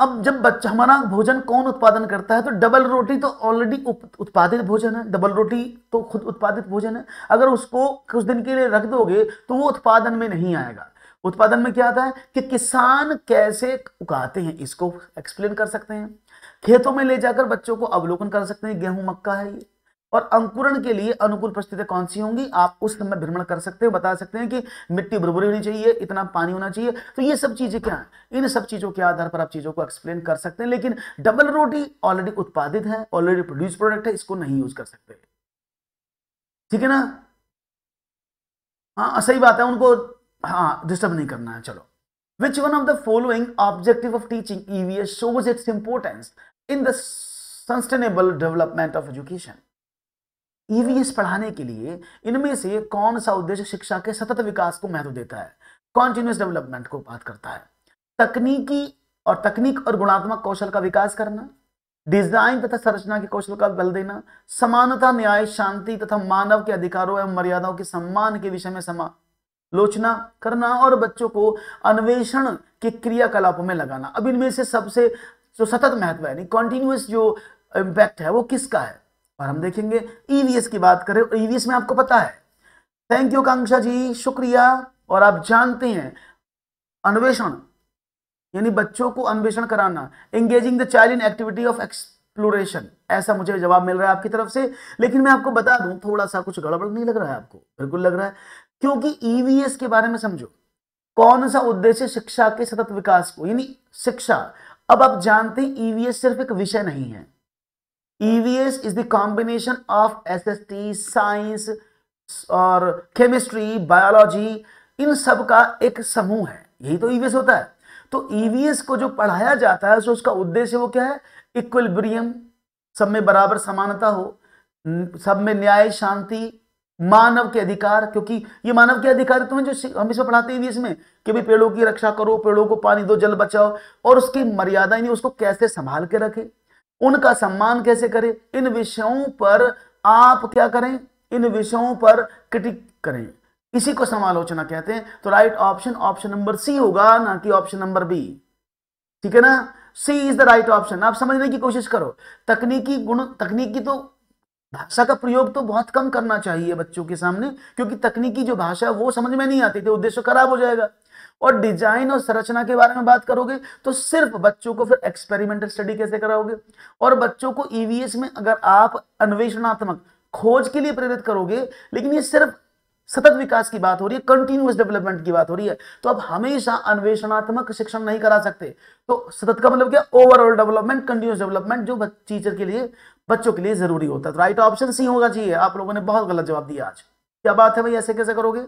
अब जब बच्चा हमारा भोजन कौन उत्पादन करता है तो डबल रोटी तो ऑलरेडी उत्पादित भोजन है डबल रोटी तो खुद उत्पादित भोजन है अगर उसको कुछ दिन के लिए रख दोगे तो वो उत्पादन में नहीं आएगा उत्पादन में क्या आता है कि किसान कैसे उगाते हैं इसको एक्सप्लेन कर सकते हैं खेतों में ले जाकर बच्चों को अवलोकन कर सकते हैं गेहूं मक्का है ये और अंकुरण के लिए अनुकूल परिस्थितियां कौन सी होंगी आप उस समय भ्रमण कर सकते हो बता सकते हैं कि मिट्टी भुरभुरी होनी चाहिए इतना पानी होना चाहिए तो ये सब चीजें क्या हैं इन सब चीजों के आधार पर आप चीजों को एक्सप्लेन कर सकते हैं लेकिन डबल रोटी ऑलरेडी उत्पादित है ऑलरेडी प्रोड्यूस प्रोडक्ट है इसको नहीं यूज कर सकते ठीक है ना हाँ सही बात है उनको हाँ डिस्टर्ब नहीं करना है चलो which one of the following objective of teaching EVS shows its importance in the sustainable development of education EVS e पढ़ाने के लिए इनमें से कौन सा उद्देश्य शिक्षा के सतत विकास को महत्व देता है कॉन्टिन्यूस डेवलपमेंट को बात करता है तकनीकी और तकनीक और गुणात्मक कौशल का विकास करना डिजाइन तथा संरचना के कौशल का बल देना समानता न्याय शांति तथा मानव के अधिकारों एवं मर्यादाओं के सम्मान के विषय में समालोचना लोचना करना और बच्चों को अन्वेषण के क्रियाकलापों में लगाना अब इनमें से सबसे जो सतत महत्व है कॉन्टिन्यूस जो इम्पैक्ट है वो किसका है और हम देखेंगे ईवीएस e की बात करें ईवीएस e में आपको पता है थैंक यू कांक्षा जी शुक्रिया और आप जानते हैं अन्वेषण यानी बच्चों को अन्वेषण कराना engaging the child in activity of exploration ऐसा मुझे जवाब मिल रहा है आपकी तरफ से लेकिन मैं आपको बता दूं थोड़ा सा कुछ गड़बड़ नहीं लग रहा है आपको बिल्कुल लग रहा है क्योंकि ईवीएस e के बारे में समझो कौन सा उद्देश्य शिक्षा के सतत विकास को यानी शिक्षा अब आप जानते हैं ईवीएस सिर्फ एक विषय नहीं है EVS is the combination of SST, science और केमिस्ट्री बायोलॉजी इन सब का एक समूह है यही तो ईवीएस e होता है तो ईवीएस e को जो पढ़ाया जाता है तो उसका उद्देश्य वो क्या है इक्वलब्रियम सब में बराबर समानता हो सब में न्याय शांति मानव के अधिकार क्योंकि ये मानव के अधिकार तो जो हम इसमें पढ़ाते हैं इसमें e कि भाई पेड़ों की रक्षा करो पेड़ों को पानी दो जल बचाओ और उसकी मर्यादा नहीं उसको कैसे संभाल के रखें उनका सम्मान कैसे करें इन विषयों पर आप क्या करें इन विषयों पर क्रिटिक करें इसी को समालोचना कहते हैं तो right option option number C होगा ना कि ऑप्शन नंबर बी ठीक है ना C is the right option आप समझने की कोशिश करो तकनीकी गुण तकनीकी तो भाषा का प्रयोग तो बहुत कम करना चाहिए बच्चों के सामने क्योंकि तकनीकी जो भाषा वो समझ में नहीं आती थी तो उद्देश्य खराब हो जाएगा और डिजाइन और संरचना के बारे में बात करोगे तो सिर्फ बच्चों को फिर एक्सपेरिमेंटल स्टडी कैसे कराओगे और बच्चों को ईवीएस e में अगर आप अन्वेषणात्मक खोज के लिए प्रेरित करोगे लेकिन ये सिर्फ सतत विकास की बात हो रही है कंटिन्यूस डेवलपमेंट की बात हो रही है तो आप हमेशा अन्वेषणात्मक शिक्षण नहीं करा सकते तो सतत का मतलब क्या ओवरऑल डेवलपमेंट कंटिन्यूस डेवलपमेंट जो टीचर के लिए बच्चों के लिए जरूरी होता है तो राइट ऑप्शन सी होगा चाहिए आप लोगों ने बहुत गलत जवाब दिया आज क्या बात है भाई ऐसे कैसे करोगे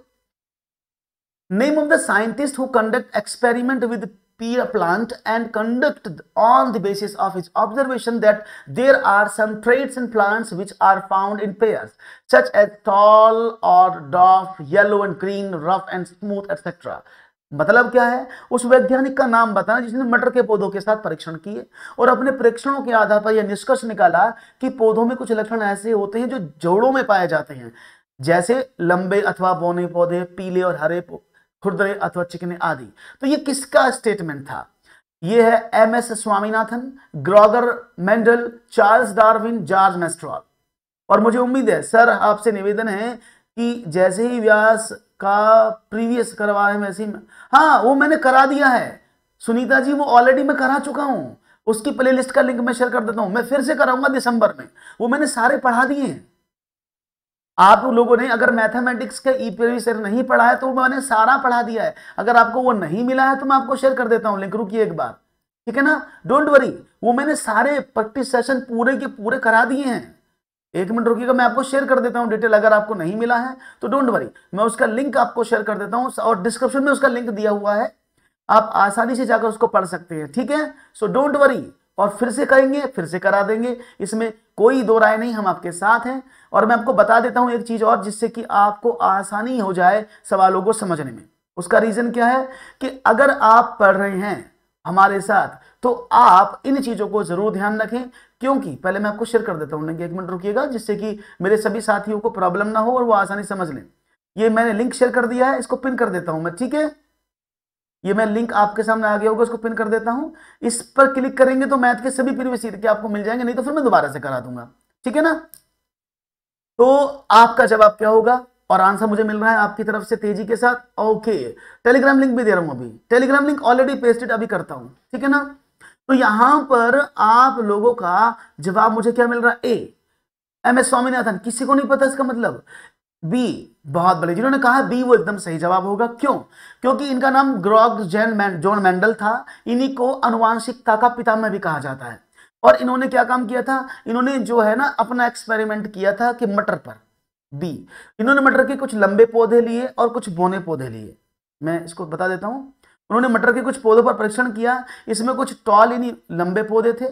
name of the scientist who conduct experiment with peer plant and conduct on the basis of his observation that there are some traits in plants which are found in pairs such as tall or dwarf yellow and green rough and smooth etc मतलब क्या है उस वैज्ञानिक का नाम बताना जिसने मटर के पौधों के साथ परीक्षण किए और अपने परीक्षणों के आधार पर यह निष्कर्ष निकाला कि पौधों में कुछ लक्षण ऐसे होते हैं जो जोड़ों में पाए जाते हैं जैसे लंबे अथवा बौने पौधे पीले और हरे खुरदरे अथवा चिकने आदि तो ये किसका स्टेटमेंट था ये है M S Swaminathan Gregor Mendel Charles Darwin George Mestral और मुझे उम्मीद है सर आपसे निवेदन है कि जैसे ही व्यास का प्रीवियस करवा है वैसे ही हाँ वो मैंने करा दिया है सुनीता जी वो ऑलरेडी मैं करा चुका हूँ उसकी प्लेलिस्ट का लिंक मैं शेयर कर देता हूँ मैं फिर से कराऊंगा दिसंबर में वो मैंने सारे पढ़ा दिए हैं आप लोगों ने अगर मैथमेटिक्स का ई e प्रीवियस नहीं पढ़ा है तो मैंने सारा पढ़ा दिया है अगर आपको वो नहीं मिला है तो मैं आपको शेयर कर देता हूँ लिंक रुकी एक बार ठीक है ना डोंट वरी वो मैंने सारे प्रैक्टिस सेशन पूरे के पूरे करा दिए हैं एक मिनट रुकिएगा मैं आपको शेयर कर देता हूँ डिटेल अगर आपको नहीं मिला है तो डोंट वरी मैं उसका लिंक आपको शेयर कर देता हूँ और डिस्क्रिप्शन में उसका लिंक दिया हुआ है आप आसानी से जाकर उसको पढ़ सकते हैं ठीक है सो डोंट वरी और फिर से करेंगे फिर से करा देंगे इसमें कोई दो राय नहीं हम आपके साथ हैं और मैं आपको बता देता हूं एक चीज़ और जिससे कि आपको आसानी हो जाए सवालों को समझने में उसका रीज़न क्या है कि अगर आप पढ़ रहे हैं हमारे साथ तो आप इन चीज़ों को ज़रूर ध्यान रखें क्योंकि पहले मैं आपको शेयर कर देता हूं एक मिनट रुकिएगा जिससे कि मेरे सभी साथियों को प्रॉब्लम ना हो और वो आसानी समझ लें ये मैंने लिंक शेयर कर दिया है इसको पिन कर देता हूं मैं ठीक है ये मैं लिंक आपके सामने आ गया होगा उसको पिन कर देता हूं इस पर क्लिक करेंगे तो मैथ के सभी प्रीवियस ईयर के आपको मिल जाएंगे नहीं तो फिर मैं दोबारा से करा दूंगा ठीक है ना तो आपका जवाब क्या होगा और आंसर मुझे मिल रहा है आपकी तरफ से तेजी के साथ ओके टेलीग्राम लिंक भी दे रहा हूं अभी टेलीग्राम लिंक ऑलरेडी पेस्टेड अभी करता हूं ठीक है ना तो यहां पर आप लोगों का जवाब मुझे क्या मिल रहा है ए एम एस स्वामीनाथन किसी को नहीं पता इसका मतलब बी बहुत बड़े जिन्होंने कहा बी वो एकदम सही जवाब होगा क्यों क्योंकि इनका नाम ग्रॉग जैन जॉन मैंडल था इन्हीं को अनुवांशिकता का पिता में भी कहा जाता है और इन्होंने क्या काम किया था इन्होंने जो है ना अपना एक्सपेरिमेंट किया था कि मटर पर बी इन्होंने मटर के कुछ लंबे पौधे लिए और कुछ बोने पौधे लिए मैं इसको बता देता हूँ उन्होंने मटर के कुछ पौधों पर परीक्षण किया इसमें कुछ टॉल इन लंबे पौधे थे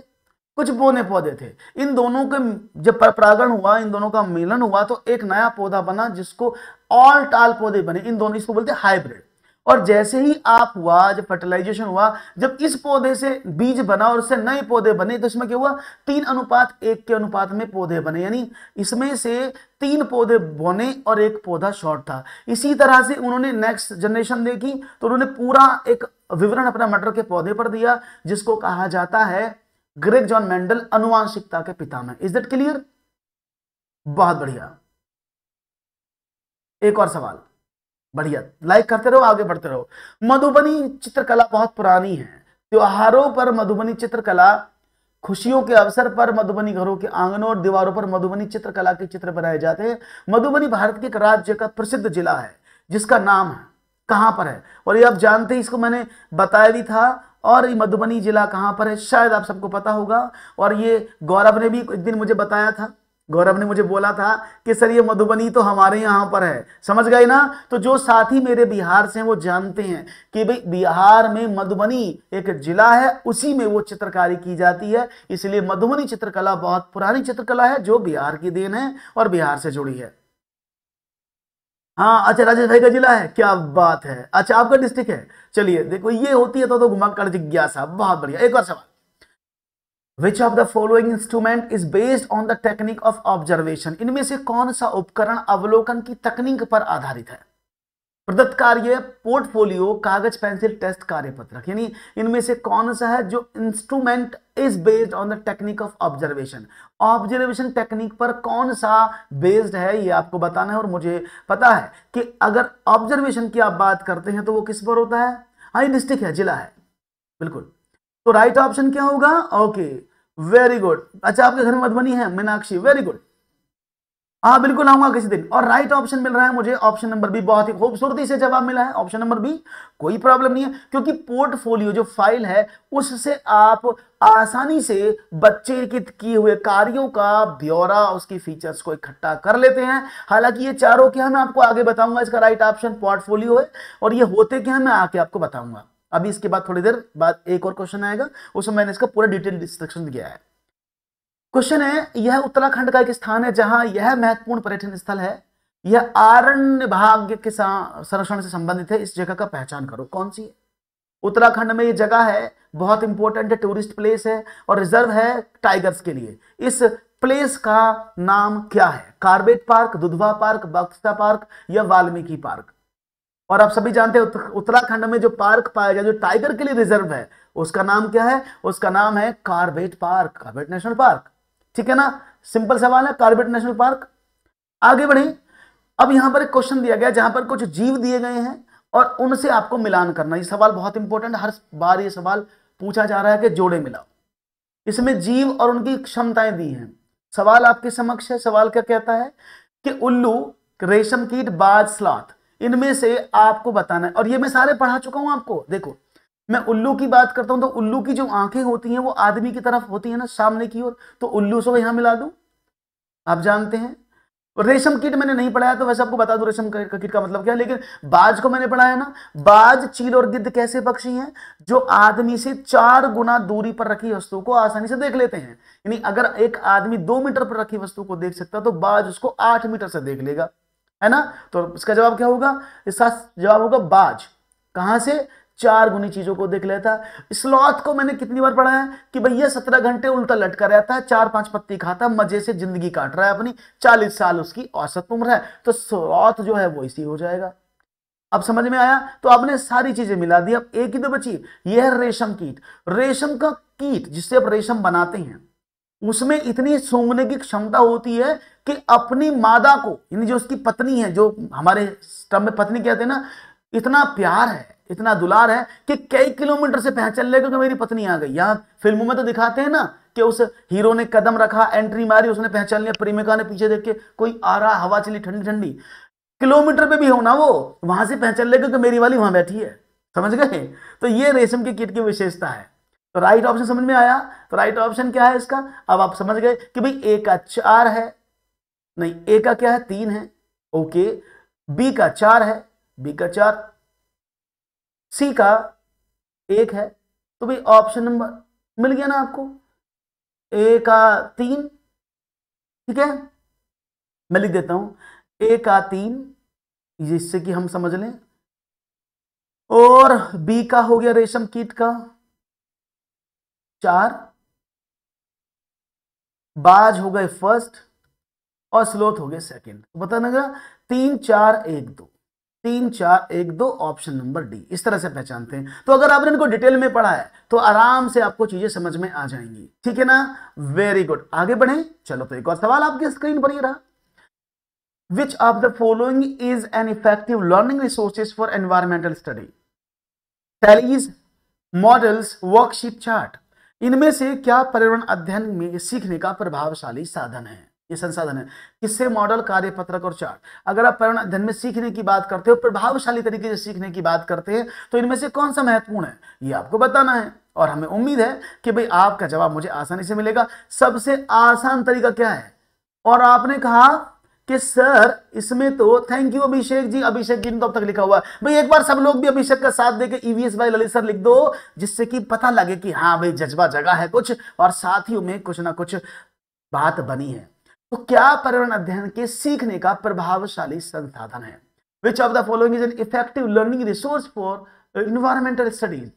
कुछ बोने पौधे थे इन दोनों के जब परागण हुआ इन दोनों का मिलन हुआ तो एक नया पौधा बना जिसको ऑल टाल पौधे बने इन दोनों इसको बोलते हाइब्रिड और जैसे ही आप हुआ जब फर्टिलाइजेशन हुआ जब इस पौधे से बीज बना और उससे नए पौधे बने तो इसमें क्या हुआ तीन अनुपात एक के अनुपात में पौधे बने यानी इसमें से तीन पौधे बोने और एक पौधा शॉर्ट था इसी तरह से उन्होंने नेक्स्ट जनरेशन देखी तो उन्होंने पूरा एक विवरण अपना मटर के पौधे पर दिया जिसको कहा जाता है ग्रेग जॉन मेंडल अनुवांशिकता के पिता में इज दट क्लियर बहुत बढ़िया एक और सवाल बढ़िया लाइक करते रहो आगे बढ़ते रहो मधुबनी चित्रकला बहुत पुरानी है त्योहारों पर मधुबनी चित्रकला खुशियों के अवसर पर मधुबनी घरों के आंगनों और दीवारों पर मधुबनी चित्रकला के चित्र बनाए जाते हैं मधुबनी भारत के एक राज्य का प्रसिद्ध जिला है जिसका नाम है कहां पर है और ये आप जानते हैं इसको मैंने बताया भी था और ये मधुबनी ज़िला कहाँ पर है शायद आप सबको पता होगा और ये गौरव ने भी एक दिन मुझे बताया था गौरव ने मुझे बोला था कि सर ये मधुबनी तो हमारे यहाँ पर है समझ गए ना तो जो साथी मेरे बिहार से हैं वो जानते हैं कि भाई बिहार में मधुबनी एक जिला है उसी में वो चित्रकारी की जाती है इसलिए मधुबनी चित्रकला बहुत पुरानी चित्रकला है जो बिहार की देन है और बिहार से जुड़ी है हाँ अच्छा राजेश भाई का जिला है क्या बात है अच्छा आपका डिस्ट्रिक्ट है चलिए देखो ये होती है तो, तो घुमा कर जिज्ञासा बहुत बढ़िया एक और सवाल which of the following instrument is based on the technique of observation इनमें से कौन सा उपकरण अवलोकन की तकनीक पर आधारित है प्रदत्त कार्य पोर्टफोलियो कागज पेंसिल टेस्ट कार्यपत्रक यानी इनमें से कौन सा है जो instrument is based on the technique of observation observation technique पर कौन सा बेस्ड है ये आपको बताना है और मुझे पता है कि अगर ऑब्जर्वेशन की आप बात करते हैं तो वो किस पर होता है हाँ डिस्ट्रिक्ट है जिला है बिल्कुल तो राइट ऑप्शन क्या होगा ओके वेरी गुड अच्छा आपके घर में मधुबनी है मीनाक्षी वेरी गुड हाँ बिल्कुल आऊंगा किसी दिन और राइट ऑप्शन मिल रहा है मुझे ऑप्शन नंबर बी बहुत ही खूबसूरती से जवाब मिला है ऑप्शन नंबर बी कोई प्रॉब्लम नहीं है क्योंकि पोर्टफोलियो जो फाइल है उससे आप आसानी से बच्चे के किए हुए कार्यों का ब्यौरा उसकी फीचर्स को इकट्ठा कर लेते हैं हालांकि ये चारों क्या मैं आपको आगे बताऊंगा इसका राइट ऑप्शन पोर्टफोलियो है और ये होते क्या है मैं आके आपको बताऊंगा अभी इसके बाद थोड़ी देर बाद एक और क्वेश्चन आएगा उसमें मैंने इसका पूरा डिटेल डिस्क्रिप्शन दिया है क्वेश्चन है यह उत्तराखंड का एक स्थान है जहां यह महत्वपूर्ण पर्यटन स्थल है यह आरण्य भाग्य के संरक्षण से संबंधित है इस जगह का पहचान करो कौन सी है उत्तराखंड में यह जगह है बहुत इंपॉर्टेंट है टूरिस्ट प्लेस है और रिजर्व है टाइगर्स के लिए इस प्लेस का नाम क्या है Corbett park Dudhwa park Buksa park या वाल्मीकि पार्क और आप सभी जानते हैं उत्तराखंड में जो पार्क पाया जाए जो टाइगर के लिए रिजर्व है उसका नाम क्या है उसका नाम है Corbett park Corbett national park ठीक है ना सिंपल सवाल है कार्बेट नेशनल पार्क आगे बढ़े अब यहां पर एक क्वेश्चन दिया गया जहां पर कुछ जीव दिए गए हैं और उनसे आपको मिलान करना ये सवाल बहुत इंपॉर्टेंट हर बार ये सवाल पूछा जा रहा है कि जोड़े मिलाओ इसमें जीव और उनकी क्षमताएं दी हैं सवाल आपके समक्ष है सवाल क्या कहता है कि उल्लू रेशम कीट बाज स्लॉथ इनमें से आपको बताना है और ये मैं सारे पढ़ा चुका हूं आपको देखो मैं उल्लू की बात करता हूं तो उल्लू की जो आंखें होती हैं वो आदमी की तरफ होती है ना सामने की ओर तो उल्लू से यहां मिला दू आप जानते हैं रेशम कीट मैंने नहीं पढ़ाया तो वैसे आपको बता दूं रेशम कीट का मतलब क्या लेकिन बाज को मैंने पढ़ाया ना बाज चील और गिद्ध कैसे पक्षी हैं जो आदमी से चार गुना दूरी पर रखी वस्तु को आसानी से देख लेते हैं यानी अगर एक आदमी दो मीटर पर रखी वस्तु को देख सकता तो बाज उसको आठ मीटर से देख लेगा है ना तो इसका जवाब क्या होगा इसका जवाब होगा बाज कहां से चार गुनी चीजों को देख लेता स्लॉथ को मैंने कितनी बार पढ़ा है कि भैया सत्रह घंटे उल्टा लटका रहता है चार पांच पत्ती खाता मजे से जिंदगी काट रहा है अपनी चालीस साल उसकी औसत उम्र है तो स्लॉथ जो है वो इसी हो जाएगा अब समझ में आया तो आपने सारी चीजें मिला दी अब एक ही तो बची यह है रेशम कीट रेशम का कीट जिससे आप रेशम बनाते हैं उसमें इतनी सूंघने की क्षमता होती है कि अपनी मादा को यानी जो उसकी पत्नी है जो हमारे स्टम में पत्नी कहते हैं ना इतना प्यार है इतना दुलार है कि कई किलोमीटर से पहचान लेगा कि मेरी पत्नी आ गई यहाँ फिल्मों में तो दिखाते हैं ना कि उस हीरो ने कदम रखा एंट्री मारी उसने पहचान लिया प्रेमिका ने पीछे देख के कोई आ रहा हवा चली ठंडी ठंडी किलोमीटर पे भी हो ना वो वहां से पहचान लेगा कि मेरी वाली वहां बैठी है समझ गए तो ये रेशम के किट की विशेषता है तो राइट ऑप्शन समझ में आया तो राइट ऑप्शन क्या है इसका अब आप समझ गए कि भाई ए का चार है नहीं ए का क्या है तीन है ओके बी का चार है बी का चार सी का एक है तो भाई ऑप्शन नंबर मिल गया ना आपको ए का तीन ठीक है मैं लिख देता हूं ए का तीन जिससे कि हम समझ लें और बी का हो गया रेशम कीट का चार बाज हो गए फर्स्ट और स्लोथ हो गए सेकंड तो पता तीन चार एक दो तीन चार एक दो ऑप्शन नंबर डी इस तरह से पहचानते हैं तो अगर आपने इनको डिटेल में पढ़ा है तो आराम से आपको चीजें समझ में आ जाएंगी ठीक है ना वेरी गुड आगे बढ़े चलो तो एक और सवाल आपके स्क्रीन पर ही रहा which of the following is an effective learning resources for environmental study tallies models worksheet chart इनमें से क्या पर्यावरण अध्ययन में सीखने का प्रभावशाली साधन है ये संसाधन है किससे मॉडल कार्य पत्रक और चार्ट अगर आप पर्यावरण अध्ययन में सीखने की बात करते हो प्रभावशाली तरीके से सीखने की बात करते हैं तो इनमें से कौन सा महत्वपूर्ण है ये आपको बताना है और हमें उम्मीद है कि भाई आपका जवाब मुझे आसानी से मिलेगा सबसे आसान तरीका क्या है और आपने कहा कि सर इसमें तो थैंक यू अभिषेक जी अभिषेक जी ने तो अब तक लिखा हुआ है भाई एक बार सब लोग भी अभिषेक का साथ देके ईवीएस भाई ललित सर लिख दो जिससे कि पता लगे कि हाँ भाई जज्बा जगह है कुछ और साथियों में कुछ ना कुछ बात बनी है तो क्या पर्यावरण अध्ययन के सीखने का प्रभावशाली संसाधन है which of the following is an effective learning resource for environmental studies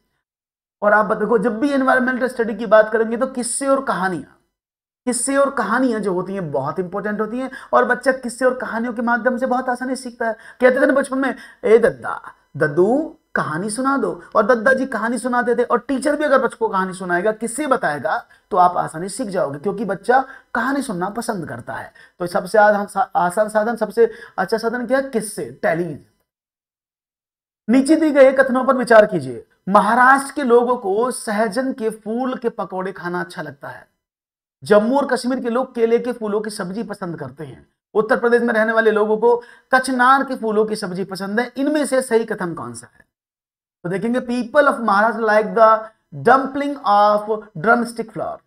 और आप देखो जब भी एनवायरमेंटल स्टडी की बात करेंगे तो किस्से और कहानियां किस्से और कहानियां जो होती हैं बहुत इंपॉर्टेंट होती हैं और बच्चा किस्से और कहानियों के माध्यम से बहुत आसानी सीखता है कहते थे ना बचपन में ए दद्दा दद्दू कहानी सुना दो और दद्दा जी कहानी सुनाते थे और टीचर भी अगर बच्चों को कहानी सुनाएगा किससे बताएगा तो आप आसानी सीख जाओगे क्योंकि बच्चा कहानी सुनना पसंद करता है तो सबसे आसान साधन सबसे अच्छा साधन क्या है किससे टैली नीचे दी गए कथनों पर विचार कीजिए महाराष्ट्र के लोगों को सहजन के फूल के पकौड़े खाना अच्छा लगता है जम्मू और कश्मीर के लोग केले के फूलों की सब्जी पसंद करते हैं उत्तर प्रदेश में रहने वाले लोगों को कचनार के फूलों की सब्जी पसंद है इनमें से सही कथन कौन सा है तो देखेंगे people of Maharashtra like the dumpling of drumstick flower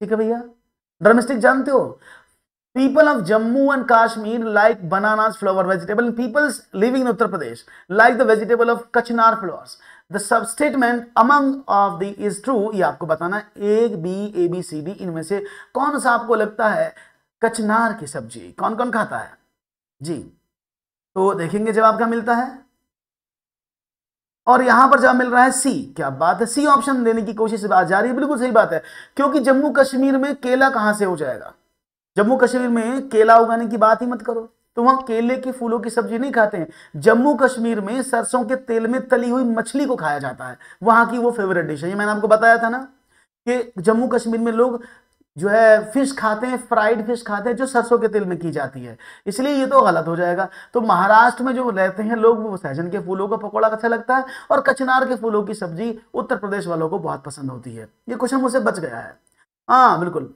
ठीक है भैया ड्रमस्टिक जानते हो people of Jammu and Kashmir like banana flower vegetable people living in Uttar Pradesh like the vegetable of kachnar flowers the sub statement among of the is true ये आपको बताना A B A B C D इनमें से कौन सा आपको लगता है कचनार की सब्जी कौन कौन खाता है जी तो देखेंगे जवाब क्या मिलता है और यहां पर जवाब मिल रहा है सी क्या बात है सी ऑप्शन देने की कोशिश आ जा रही है बिल्कुल सही बात है क्योंकि जम्मू कश्मीर में केला कहां से हो जाएगा जम्मू कश्मीर में केला उगाने की बात ही मत करो तो वहां केले के फूलों की सब्जी नहीं खाते हैं जम्मू कश्मीर में सरसों के तेल में तली हुई मछली को खाया जाता है वहां की वो फेवरेट डिश है ये मैंने आपको बताया था ना कि जम्मू कश्मीर में लोग जो है फिश खाते हैं फ्राइड फिश खाते हैं जो सरसों के तेल में की जाती है इसलिए ये तो गलत हो जाएगा तो महाराष्ट्र में जो रहते हैं लोग वो सहजन के फूलों का पकौड़ा अच्छा लगता है और कचनार के फूलों की सब्जी उत्तर प्रदेश वालों को बहुत पसंद होती है ये क्वेश्चन मुझसे बच गया है हाँ बिल्कुल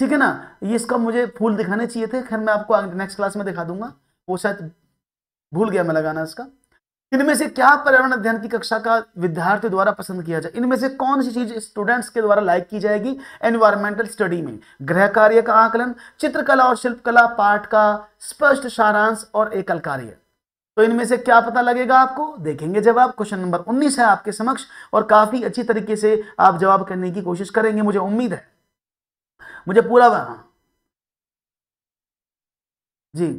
ठीक है ना ये इसका मुझे फूल दिखाने चाहिए थे खैर मैं आपको नेक्स्ट क्लास में दिखा दूंगा वो शायद भूल गया मैं लगाना इसका इनमें से क्या पर्यावरण अध्ययन की कक्षा का विद्यार्थी द्वारा पसंद किया जाए इनमें से कौन सी चीज स्टूडेंट्स के द्वारा लाइक की जाएगी एनवायरमेंटल स्टडी में गृह कार्य का आकलन चित्रकला और शिल्पकला पाठ का स्पष्ट सारांश और एकल कार्य तो इनमें से क्या पता लगेगा आपको देखेंगे जवाब क्वेश्चन नंबर उन्नीस है आपके समक्ष और काफी अच्छी तरीके से आप जवाब करने की कोशिश करेंगे मुझे उम्मीद है मुझे पूरा वहां जी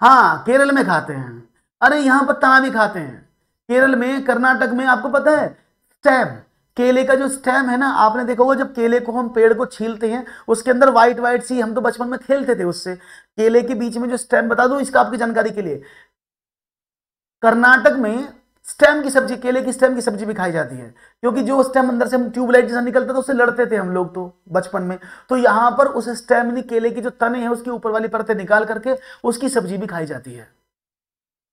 हाँ केरल में खाते हैं अरे यहाँ पर तना भी खाते हैं केरल में कर्नाटक में आपको पता है स्टेम केले का जो स्टेम है ना आपने देखा होगा जब केले को हम पेड़ को छीलते हैं उसके अंदर व्हाइट व्हाइट सी हम तो बचपन में खेलते थे उससे केले के बीच में जो स्टेम बता दूं इसका आपकी जानकारी के लिए कर्नाटक में स्टेम की सब्जी केले की स्टेम की सब्जी भी खाई जाती है क्योंकि जो स्टेम अंदर से हम ट्यूबलाइट जैसा निकलता था उससे लड़ते थे हम लोग तो बचपन में तो यहां पर उस स्टेम केले की जो तने हैं उसकी ऊपर वाली परतें निकाल करके उसकी सब्जी भी खाई जाती है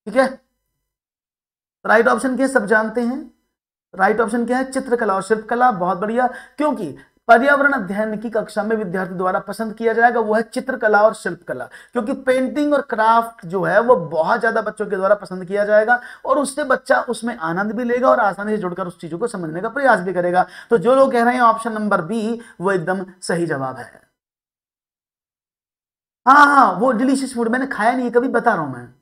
ठीक है राइट ऑप्शन क्या सब जानते हैं राइट ऑप्शन क्या है चित्रकला और शिल्पकला बहुत बढ़िया क्योंकि पर्यावरण अध्ययन की कक्षा में विद्यार्थी द्वारा पसंद किया जाएगा वो है चित्रकला और शिल्पकला क्योंकि पेंटिंग और क्राफ्ट जो है वो बहुत ज्यादा बच्चों के द्वारा पसंद किया जाएगा और उससे बच्चा उसमें आनंद भी लेगा और आसानी से जुड़कर उस चीजों को समझने का प्रयास भी करेगा तो जो लोग कह रहे हैं ऑप्शन नंबर बी वो एकदम सही जवाब है हाँ हाँ, हाँ वो डिलीशियस फूड मैंने खाया नहीं है कभी बता रहा हूं मैं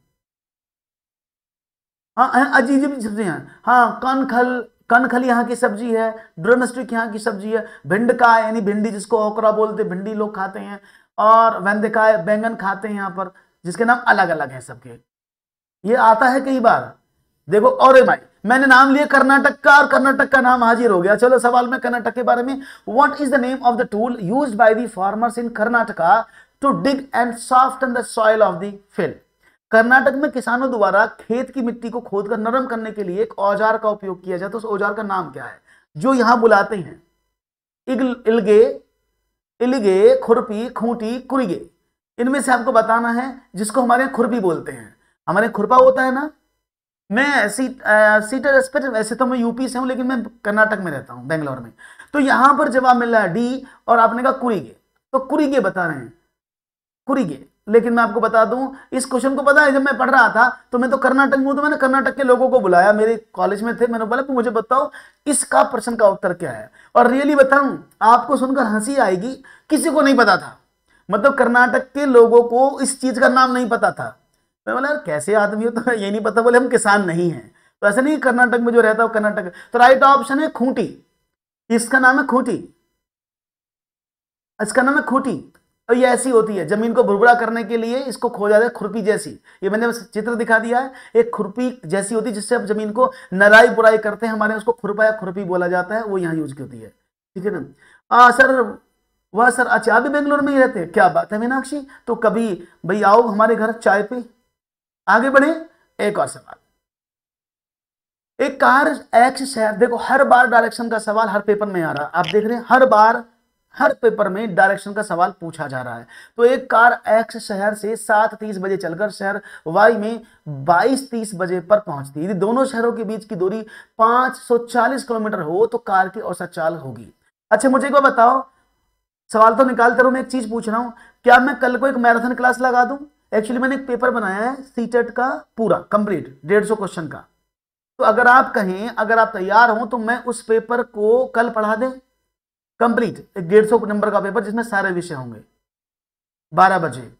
हाँ अजीब भी सब्जी हैं हाँ कनखल कनखल यहाँ की सब्जी है ड्रमस्टिक यहाँ की सब्जी है भिंडका यानी भिंडी जिसको ओकरा बोलते भिंडी लोग खाते हैं और वेंदिकाय बैंगन खाते हैं यहाँ पर जिसके नाम अलग अलग हैं सबके ये आता है कई बार देखो और भाई मैंने नाम लिया कर्नाटक का और कर्नाटक का नाम हाजिर हो गया चलो सवाल में कर्नाटक के बारे में what is the name of the tool use by the farmers in Karnataka to dig and soft the soil of the field Karnataka में किसानों द्वारा खेत की मिट्टी को खोदकर नरम करने के लिए एक औजार का उपयोग किया जाता है तो उस औजार का नाम क्या है जो यहां बुलाते हैं इलगे इलगे खुरपी खूंटी कुरगे इनमें से आपको बताना है जिसको हमारे खुरपी बोलते हैं हमारे खुरपा होता है ना मैं सीटर एस्पेक्ट वैसे तो मैं यूपी से हूं लेकिन मैं कर्नाटक में रहता हूं बेंगलोर में तो यहां पर जवाब मिल रहा है डी और आपने कहा कुरीगे तो कुरीगे बता रहे हैं कुरीगे लेकिन मैं आपको बता दूं इस क्वेश्चन को पता है जब मैं पढ़ रहा था तो मैं तो कर्नाटक में हूं तो मैंने कर्नाटक के लोगों को बुलाया मेरे कॉलेज में थे मैंने बोला तो मुझे बताओ इसका प्रश्न का उत्तर क्या है और रियली बताऊं आपको सुनकर हंसी आएगी किसी को नहीं पता था मतलब कर्नाटक के लोगों को इस चीज का नाम नहीं पता था मैं बोला यार कैसे आदमी हो तो ये नहीं पता बोले हम किसान नहीं है तो ऐसे नहीं कर्नाटक में जो रहता हो कर्नाटक तो राइट ऑप्शन है खूंटी इसका नाम है खूंटी इसका नाम है खूंटी तो ये ऐसी होती है जमीन को भुरभुरा करने के लिए इसको खोजा जाए खुरपी जैसी ये मैंने चित्र दिखा दिया है एक खुरपी जैसी होती है जिससे आप जमीन को नराई बुराई करते हैं हमारे उसको खुरपा या खुरपी बोला जाता है वो यहाँ यूज की होती है ठीक है ना आ, सर वह सर अच्छा भी बेंगलोर में ही रहते हैं क्या बात है मीनाक्षी तो कभी भाई आओ हमारे घर चाय पे आगे बढ़े एक और सवाल एक कार एक्स शहर देखो हर बार डायरेक्शन का सवाल हर पेपर में आ रहा आप देख रहे हैं हर बार हर पेपर में डायरेक्शन का सवाल पूछा जा रहा है तो एक कार एक्स शहर से सात तीस बजे चलकर शहर वाई में बाईस तीस बजे पर पहुंचती यदि दोनों शहरों के बीच की दूरी 540 किलोमीटर हो तो कार की औसत चाल होगी अच्छा मुझे बार बताओ सवाल तो निकालते रहो मैं एक चीज पूछ रहा हूं क्या मैं कल को एक मैराथन क्लास लगा दू एक्चुअली मैंने एक पेपर बनाया है सीटेट e का पूरा कंप्लीट डेढ़ सौ क्वेश्चन का तो अगर आप कहें अगर आप तैयार हो तो मैं उस पेपर को कल पढ़ा दें कंप्लीट एक डेढ़ सौ नंबर का पेपर जिसमें सारे विषय होंगे बारह बजे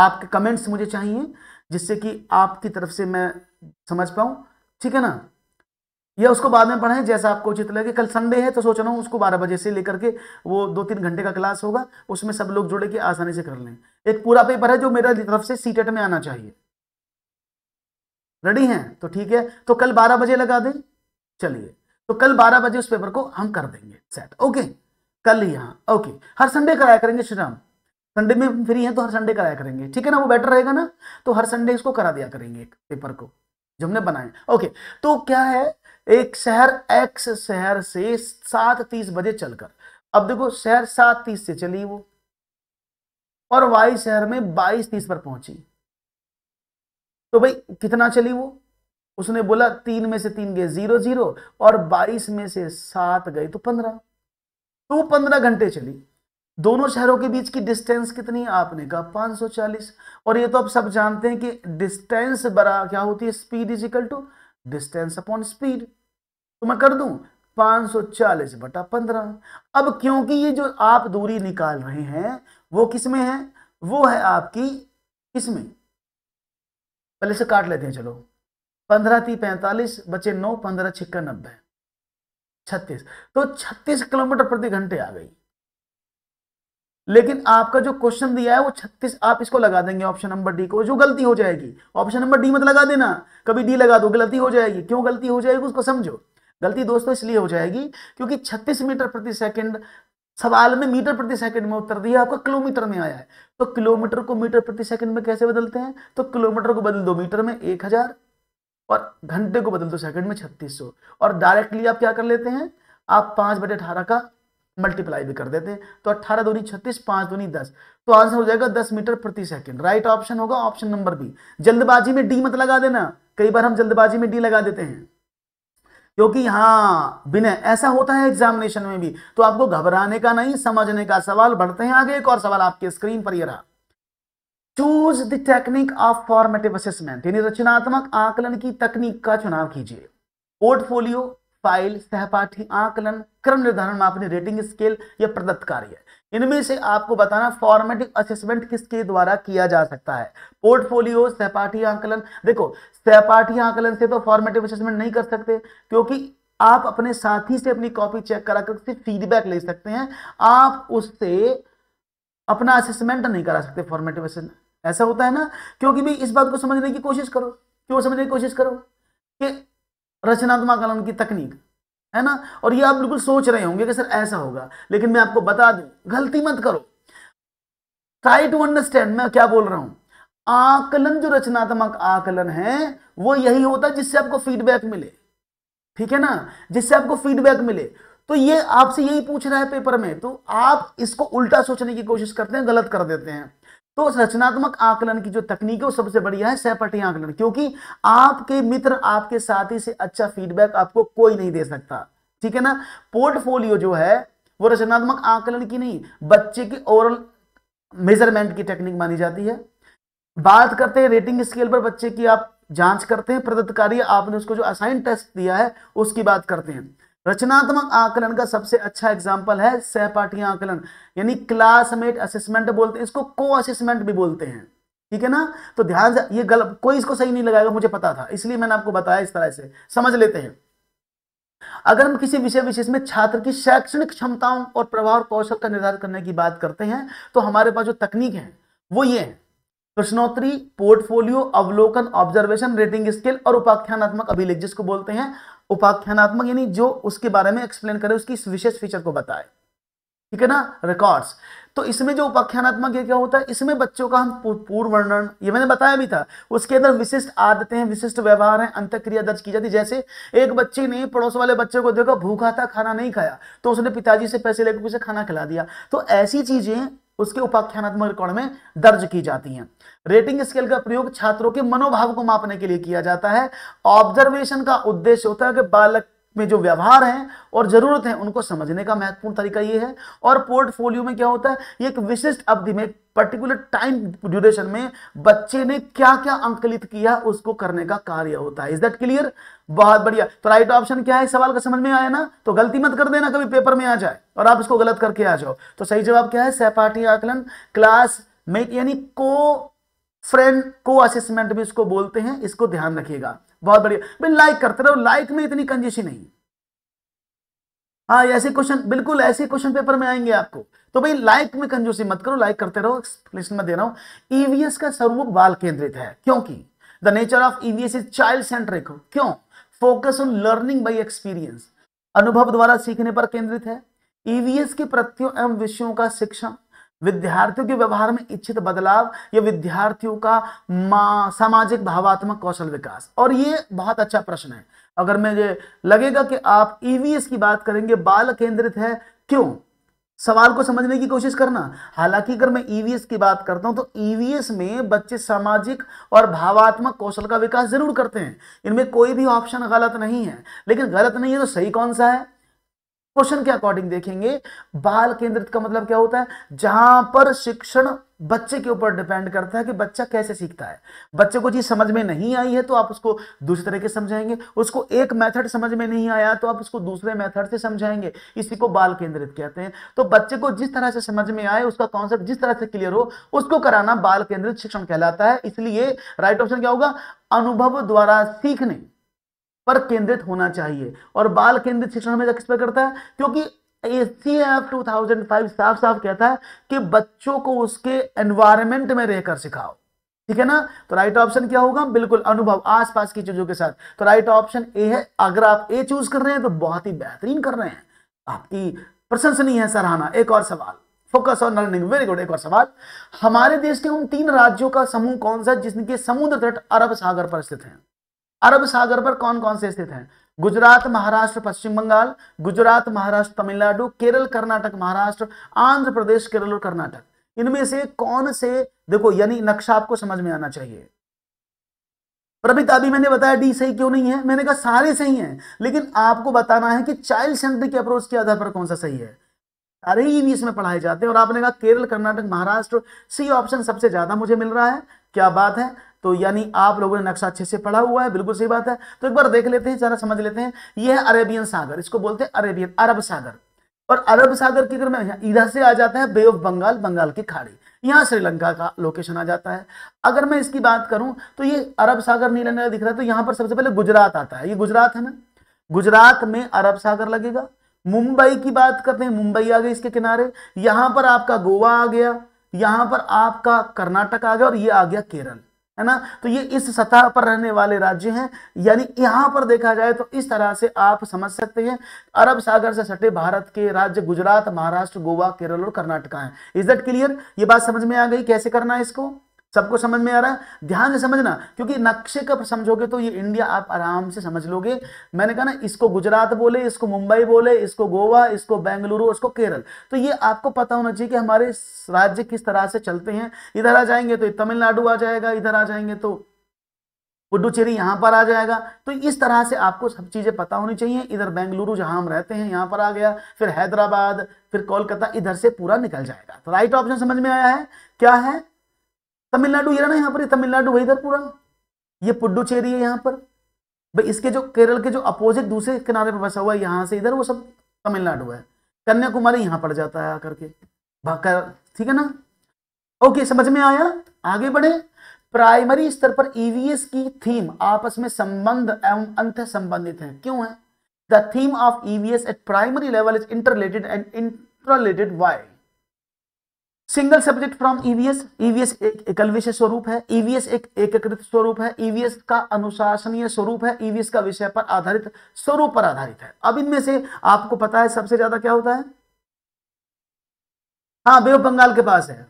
आपके कमेंट्स मुझे चाहिए जिससे कि आपकी तरफ से मैं समझ पाऊं ठीक है ना या उसको बाद में पढ़ाएं जैसा आपको उचित लगे कल संडे है तो सोच रहा हूँ उसको बारह बजे से लेकर के वो दो तीन घंटे का क्लास होगा उसमें सब लोग जुड़े कि आसानी से कर लें एक पूरा पेपर है जो मेरा तरफ से सीटेट में आना चाहिए रेडी हैं तो ठीक है तो कल बारह बजे लगा दें चलिए तो कल बारह बजे उस पेपर को हम कर देंगे सेट ओके कल यहाँ ओके हर संडे कराया करेंगे श्री राम संडे में फ्री है तो हर संडे कराया करेंगे ठीक है ना वो बेटर रहेगा ना तो हर संडे इसको करा दिया करेंगे एक पेपर को जो हमने बनाया ओके तो क्या है एक शहर एक्स शहर से सात तीस बजे चलकर अब देखो शहर सात तीस से चली वो और वाई शहर में बाईस तीस पर पहुंची तो भाई कितना चली वो उसने बोला तीन में से तीन गए जीरो जीरो और बाईस में से सात गए तो पंद्रह तो पंद्रह घंटे चली दोनों शहरों के बीच की डिस्टेंस कितनी आपने कहा 540 और ये तो आप सब जानते हैं कि डिस्टेंस बड़ा क्या होती है speed is equal to distance upon speed तो मैं कर दूं 540 बटा 15 अब क्योंकि ये जो आप दूरी निकाल रहे हैं वो किसमें है वो है आपकी किसमें पहले से काट लेते हैं चलो पंद्रह थी पैंतालीस बचे नौ पंद्रह छिक्का नब्बे छत्तीस तो छत्तीस किलोमीटर प्रति घंटे आ गई लेकिन आपका जो क्वेश्चन दिया है वो छत्तीस आप इसको लगा देंगे ऑप्शन नंबर डी को जो गलती हो जाएगी ऑप्शन नंबर डी मत लगा देना कभी डी लगा दो गलती हो जाएगी क्यों गलती हो जाएगी उसको समझो गलती दोस्तों इसलिए हो जाएगी क्योंकि छत्तीस मीटर प्रति सेकंड सवाल में मीटर प्रति सेकंड में उत्तर दिया आपका किलोमीटर में आया है तो किलोमीटर को मीटर प्रति सेकंड में कैसे बदलते हैं तो किलोमीटर को बदल दो मीटर में एक हजार और घंटे को बदल दो सेकंड में 3600 और डायरेक्टली आप क्या कर लेते हैं आप पांच बटे अठारह का मल्टीप्लाई भी कर देते हैं तो अट्ठारह दूनी छत्तीस पांच दूनी दस तो आंसर हो जाएगा दस मीटर प्रति सेकंड राइट ऑप्शन होगा ऑप्शन नंबर बी जल्दबाजी में डी मत लगा देना कई बार हम जल्दबाजी में डी लगा देते हैं क्योंकि हाँ बिना ऐसा होता है एग्जामिनेशन में भी तो आपको घबराने का नहीं समझने का सवाल बढ़ते हैं आगे एक और सवाल आपके स्क्रीन पर यह रहा choose the technique of formative assessment यानी रचनात्मक आकलन की तकनीक का चुनाव कीजिए पोर्टफोलियो फाइल सहपाठी आकलन क्रम निर्धारण मापने रेटिंग स्केल या प्रदत्त कार्य इनमें से आपको बताना फॉर्मेटिव असेसमेंट किसके द्वारा किया जा सकता है पोर्टफोलियो सहपाठी आकलन देखो सहपाठी आकलन से तो फॉर्मेटिव असेसमेंट नहीं कर सकते क्योंकि आप अपने साथी से अपनी कॉपी चेक करा कर उससे फीडबैक ले सकते हैं आप उससे अपना असेसमेंट नहीं करा सकते फॉर्मेटिव असेसमेंट ऐसा होता है ना क्योंकि भाई इस बात को समझने की कोशिश करो क्यों समझने की कोशिश करो कि रचनात्मक आकलन की तकनीक है ना और ये आप बिल्कुल सोच रहे होंगे कि सर ऐसा होगा लेकिन मैं आपको बता दूं गलती मत करो ट्राई टू अंडरस्टैंड मैं क्या बोल रहा हूं आकलन जो रचनात्मक आकलन है वो यही होता है जिससे आपको फीडबैक मिले ठीक है ना जिससे आपको फीडबैक मिले तो ये आपसे यही पूछ रहा है पेपर में तो आप इसको उल्टा सोचने की कोशिश करते हैं गलत कर देते हैं तो रचनात्मक आकलन की जो तकनीक है वो सबसे बढ़िया है सहपटी आकलन क्योंकि आपके मित्र आपके साथी से अच्छा फीडबैक आपको कोई नहीं दे सकता ठीक है ना पोर्टफोलियो जो है वो रचनात्मक आकलन की नहीं बच्चे की ओरल मेजरमेंट की टेक्निक मानी जाती है बात करते हैं रेटिंग स्केल पर बच्चे की आप जांच करते हैं प्रदत्तकारी आपने उसको जो असाइन टेस्ट दिया है उसकी बात करते हैं रचनात्मक आकलन का सबसे अच्छा एग्जाम्पल है सहपाठी आकलन यानी क्लासमेट असेसमेंट बोलते हैं इसको को असेसमेंट भी बोलते हैं ठीक है ना तो ध्यान से ये गलत कोई इसको सही नहीं लगाएगा मुझे पता था इसलिए मैंने आपको बताया इस तरह से समझ लेते हैं अगर हम किसी विषय विशेष में छात्र की शैक्षणिक क्षमताओं और प्रभाव और कौशल का निर्धारण करने की बात करते हैं तो हमारे पास जो तकनीक है वो ये है प्रश्नोत्तरी पोर्टफोलियो अवलोकन ऑब्जर्वेशन रेटिंग स्केल और उपाख्यानात्मक अभिलेख जिसको बोलते हैं उपाख्यानात्मक यानी जो उसके बारे में एक्सप्लेन करे उसकी विशेष फीचर को बताए ठीक है ना रिकॉर्ड्स तो इसमें जो उपाख्यानात्मक ये क्या होता है इसमें बच्चों का हम पूर्व वर्णन ये मैंने बताया भी था उसके अंदर विशिष्ट आदतें हैं विशिष्ट व्यवहार हैं अंतक्रिया दर्ज की जाती जैसे एक बच्चे ने पड़ोस वाले बच्चे को देखा भूखा था खाना नहीं खाया तो उसने पिताजी से पैसे लेकर उसे खाना खिला दिया तो ऐसी चीजें उसके उपाख्यानात्मक रिकॉर्ड में दर्ज की जाती हैं रेटिंग स्केल का प्रयोग छात्रों के मनोभाव को मापने के लिए किया जाता है ऑब्जर्वेशन का उद्देश्य होता है कि बालक में जो व्यवहार है और जरूरत है उनको समझने का महत्वपूर्ण तरीका ये है और पोर्टफोलियो में क्या होता है ये एक विशिष्ट अवधि में पर्टिकुलर टाइम ड्यूरेशन में बच्चे ने क्या क्या अंकलित किया उसको करने का कार्य होता है इज दैट क्लियर बहुत बढ़िया तो राइट ऑप्शन क्या है सवाल का समझ में आया ना तो गलती मत कर देना कभी पेपर में आ जाए और आप इसको गलत करके आ जाओ तो सही जवाब क्या है सहपाठी आकलन क्लास में यानी को फ्रेंड को असेसमेंट भी इसको बोलते हैं इसको ध्यान रखिएगा बहुत बढ़िया भाई लाइक करते रहो लाइक में इतनी कंजूसी नहीं हाँ ऐसे क्वेश्चन बिल्कुल ऐसे क्वेश्चन पेपर में आएंगे आपको तो भाई लाइक में कंजूसी मत करो लाइक करते रहो एक्सप्लेनेशन में दे रहा हूं ईवीएस e का स्वरूप बाल केंद्रित है क्योंकि the nature of EVS is child centric क्यों focus on learning by experience अनुभव द्वारा सीखने पर केंद्रित है ईवीएस e के प्रत्यो एवं विषयों का शिक्षा विद्यार्थियों के व्यवहार में इच्छित बदलाव या विद्यार्थियों का सामाजिक भावात्मक कौशल विकास और ये बहुत अच्छा प्रश्न है अगर मुझे लगेगा कि आप ईवीएस e की बात करेंगे बाल केंद्रित है क्यों सवाल को समझने की कोशिश करना हालांकि अगर मैं ईवीएस e की बात करता हूं तो ईवीएस e में बच्चे सामाजिक और भावात्मक कौशल का विकास जरूर करते हैं इनमें कोई भी ऑप्शन गलत नहीं है लेकिन गलत नहीं है तो सही कौन सा है क्वेश्चन के अकॉर्डिंग देखेंगे बाल केंद्रित का मतलब क्या होता है जहां पर शिक्षण बच्चे के ऊपर डिपेंड करता है कि बच्चा कैसे सीखता है बच्चे को चीज समझ में नहीं आई है तो आप उसको दूसरे तरीके से समझाएंगे उसको एक मेथड समझ में नहीं आया तो आप उसको दूसरे मेथड से समझाएंगे इसी को बाल केंद्रित कहते हैं तो बच्चे को जिस तरह से समझ में आए उसका कॉन्सेप्ट जिस तरह से क्लियर हो उसको कराना बाल केंद्रित शिक्षण कहलाता है इसलिए राइट ऑप्शन क्या होगा अनुभव द्वारा सीखने पर केंद्रित होना चाहिए और बाल केंद्रित शिक्षण हमेशा किस पर करता है क्योंकि एसीएफ 2005 साफ साफ कहता है कि बच्चों को उसके एनवायरमेंट में रहकर सिखाओ ठीक है ना तो राइट ऑप्शन क्या होगा बिल्कुल अनुभव आसपास की चीजों के साथ तो राइट ऑप्शन ए है अगर आप ए चूज कर रहे हैं तो बहुत ही बेहतरीन कर रहे हैं आपकी प्रशंसनीय है सराहना एक और सवाल focus on learning very good एक और सवाल हमारे देश के उन तीन राज्यों का समूह कौन सा जिसके समुद्र तट अरब सागर पर स्थित है अरब सागर पर कौन कौन से स्थित हैं गुजरात महाराष्ट्र पश्चिम बंगाल गुजरात महाराष्ट्र तमिलनाडु केरल कर्नाटक महाराष्ट्र आंध्र प्रदेश केरल और कर्नाटक इनमें से कौन से देखो यानी नक्शा आपको समझ में आना चाहिए प्रभित अभी मैंने बताया डी सही क्यों नहीं है मैंने कहा सारे सही हैं लेकिन आपको बताना है कि चाइल्ड सेंट्रिक अप्रोच के आधार पर कौन सा सही है सारे ही इंग्लिश में पढ़ाए जाते हैं और आपने कहा केरल कर्नाटक महाराष्ट्र सी ऑप्शन सबसे ज्यादा मुझे मिल रहा है क्या बात है तो यानी आप लोगों ने नक्शा अच्छे से पढ़ा हुआ है बिल्कुल सही बात है तो एक बार देख लेते हैं जरा समझ लेते हैं यह है अरेबियन सागर इसको बोलते हैं अरेबियन अरब सागर और अरब सागर की अगर मैं इधर से आ जाता है बे ऑफ बंगाल बंगाल की खाड़ी यहां श्रीलंका का लोकेशन आ जाता है अगर मैं इसकी बात करूं तो ये अरब सागर नीला नीला दिख रहा है तो यहां पर सबसे पहले गुजरात आता है ये गुजरात है ना गुजरात में अरब सागर लगेगा मुंबई की बात करते हैं मुंबई आ गई इसके किनारे यहां पर आपका गोवा आ गया यहां पर आपका कर्नाटक आ गया और ये आ गया केरल है ना तो ये इस सतह पर रहने वाले राज्य हैं यानी यहां पर देखा जाए तो इस तरह से आप समझ सकते हैं अरब सागर से सटे भारत के राज्य गुजरात महाराष्ट्र गोवा केरल और कर्नाटका है इज दट क्लियर ये बात समझ में आ गई कैसे करना है इसको सबको समझ में आ रहा है ध्यान से समझना क्योंकि नक्शे का समझोगे तो ये इंडिया आप आराम से समझ लोगे मैंने कहा ना इसको गुजरात बोले इसको मुंबई बोले इसको गोवा इसको बेंगलुरु इसको केरल तो ये आपको पता होना चाहिए कि हमारे राज्य किस तरह से चलते हैं इधर आ जाएंगे तो तमिलनाडु आ जाएगा इधर आ जाएंगे तो पुडुचेरी यहाँ पर आ जाएगा तो इस तरह से आपको सब चीज़ें पता होनी चाहिए इधर बेंगलुरु जहाँ हम रहते हैं यहाँ पर आ गया फिर हैदराबाद फिर कोलकाता इधर से पूरा निकल जाएगा तो राइट ऑप्शन समझ में आया है क्या है तमिलनाडु ये ना यहाँ पर तमिलनाडु वही इधर पूरा ये पुडुचेरी है यहाँ पर भाई इसके जो केरल के जो अपोजिट दूसरे किनारे पर बसा हुआ है यहाँ से इधर वो सब तमिलनाडु है कन्याकुमारी यहाँ पड़ जाता है आकर के भाकर ठीक है ना ओके समझ में आया आगे बढ़े प्राइमरी स्तर पर ईवीएस e की थीम आपस में संबंध एवं अंत संबंधित है क्यों है the theme of EVS at primary level is interrelated and interrelated why single subject from EVS e EVS e एक एकल विषय स्वरूप है ईवीएस e एक एकीकृत स्वरूप है ईवीएस का अनुशासनीय स्वरूप है ईवीएस का विषय पर आधारित स्वरूप पर आधारित है अब इनमें से आपको पता है सबसे ज्यादा क्या होता है हाँ बे ऑफ बंगाल के पास है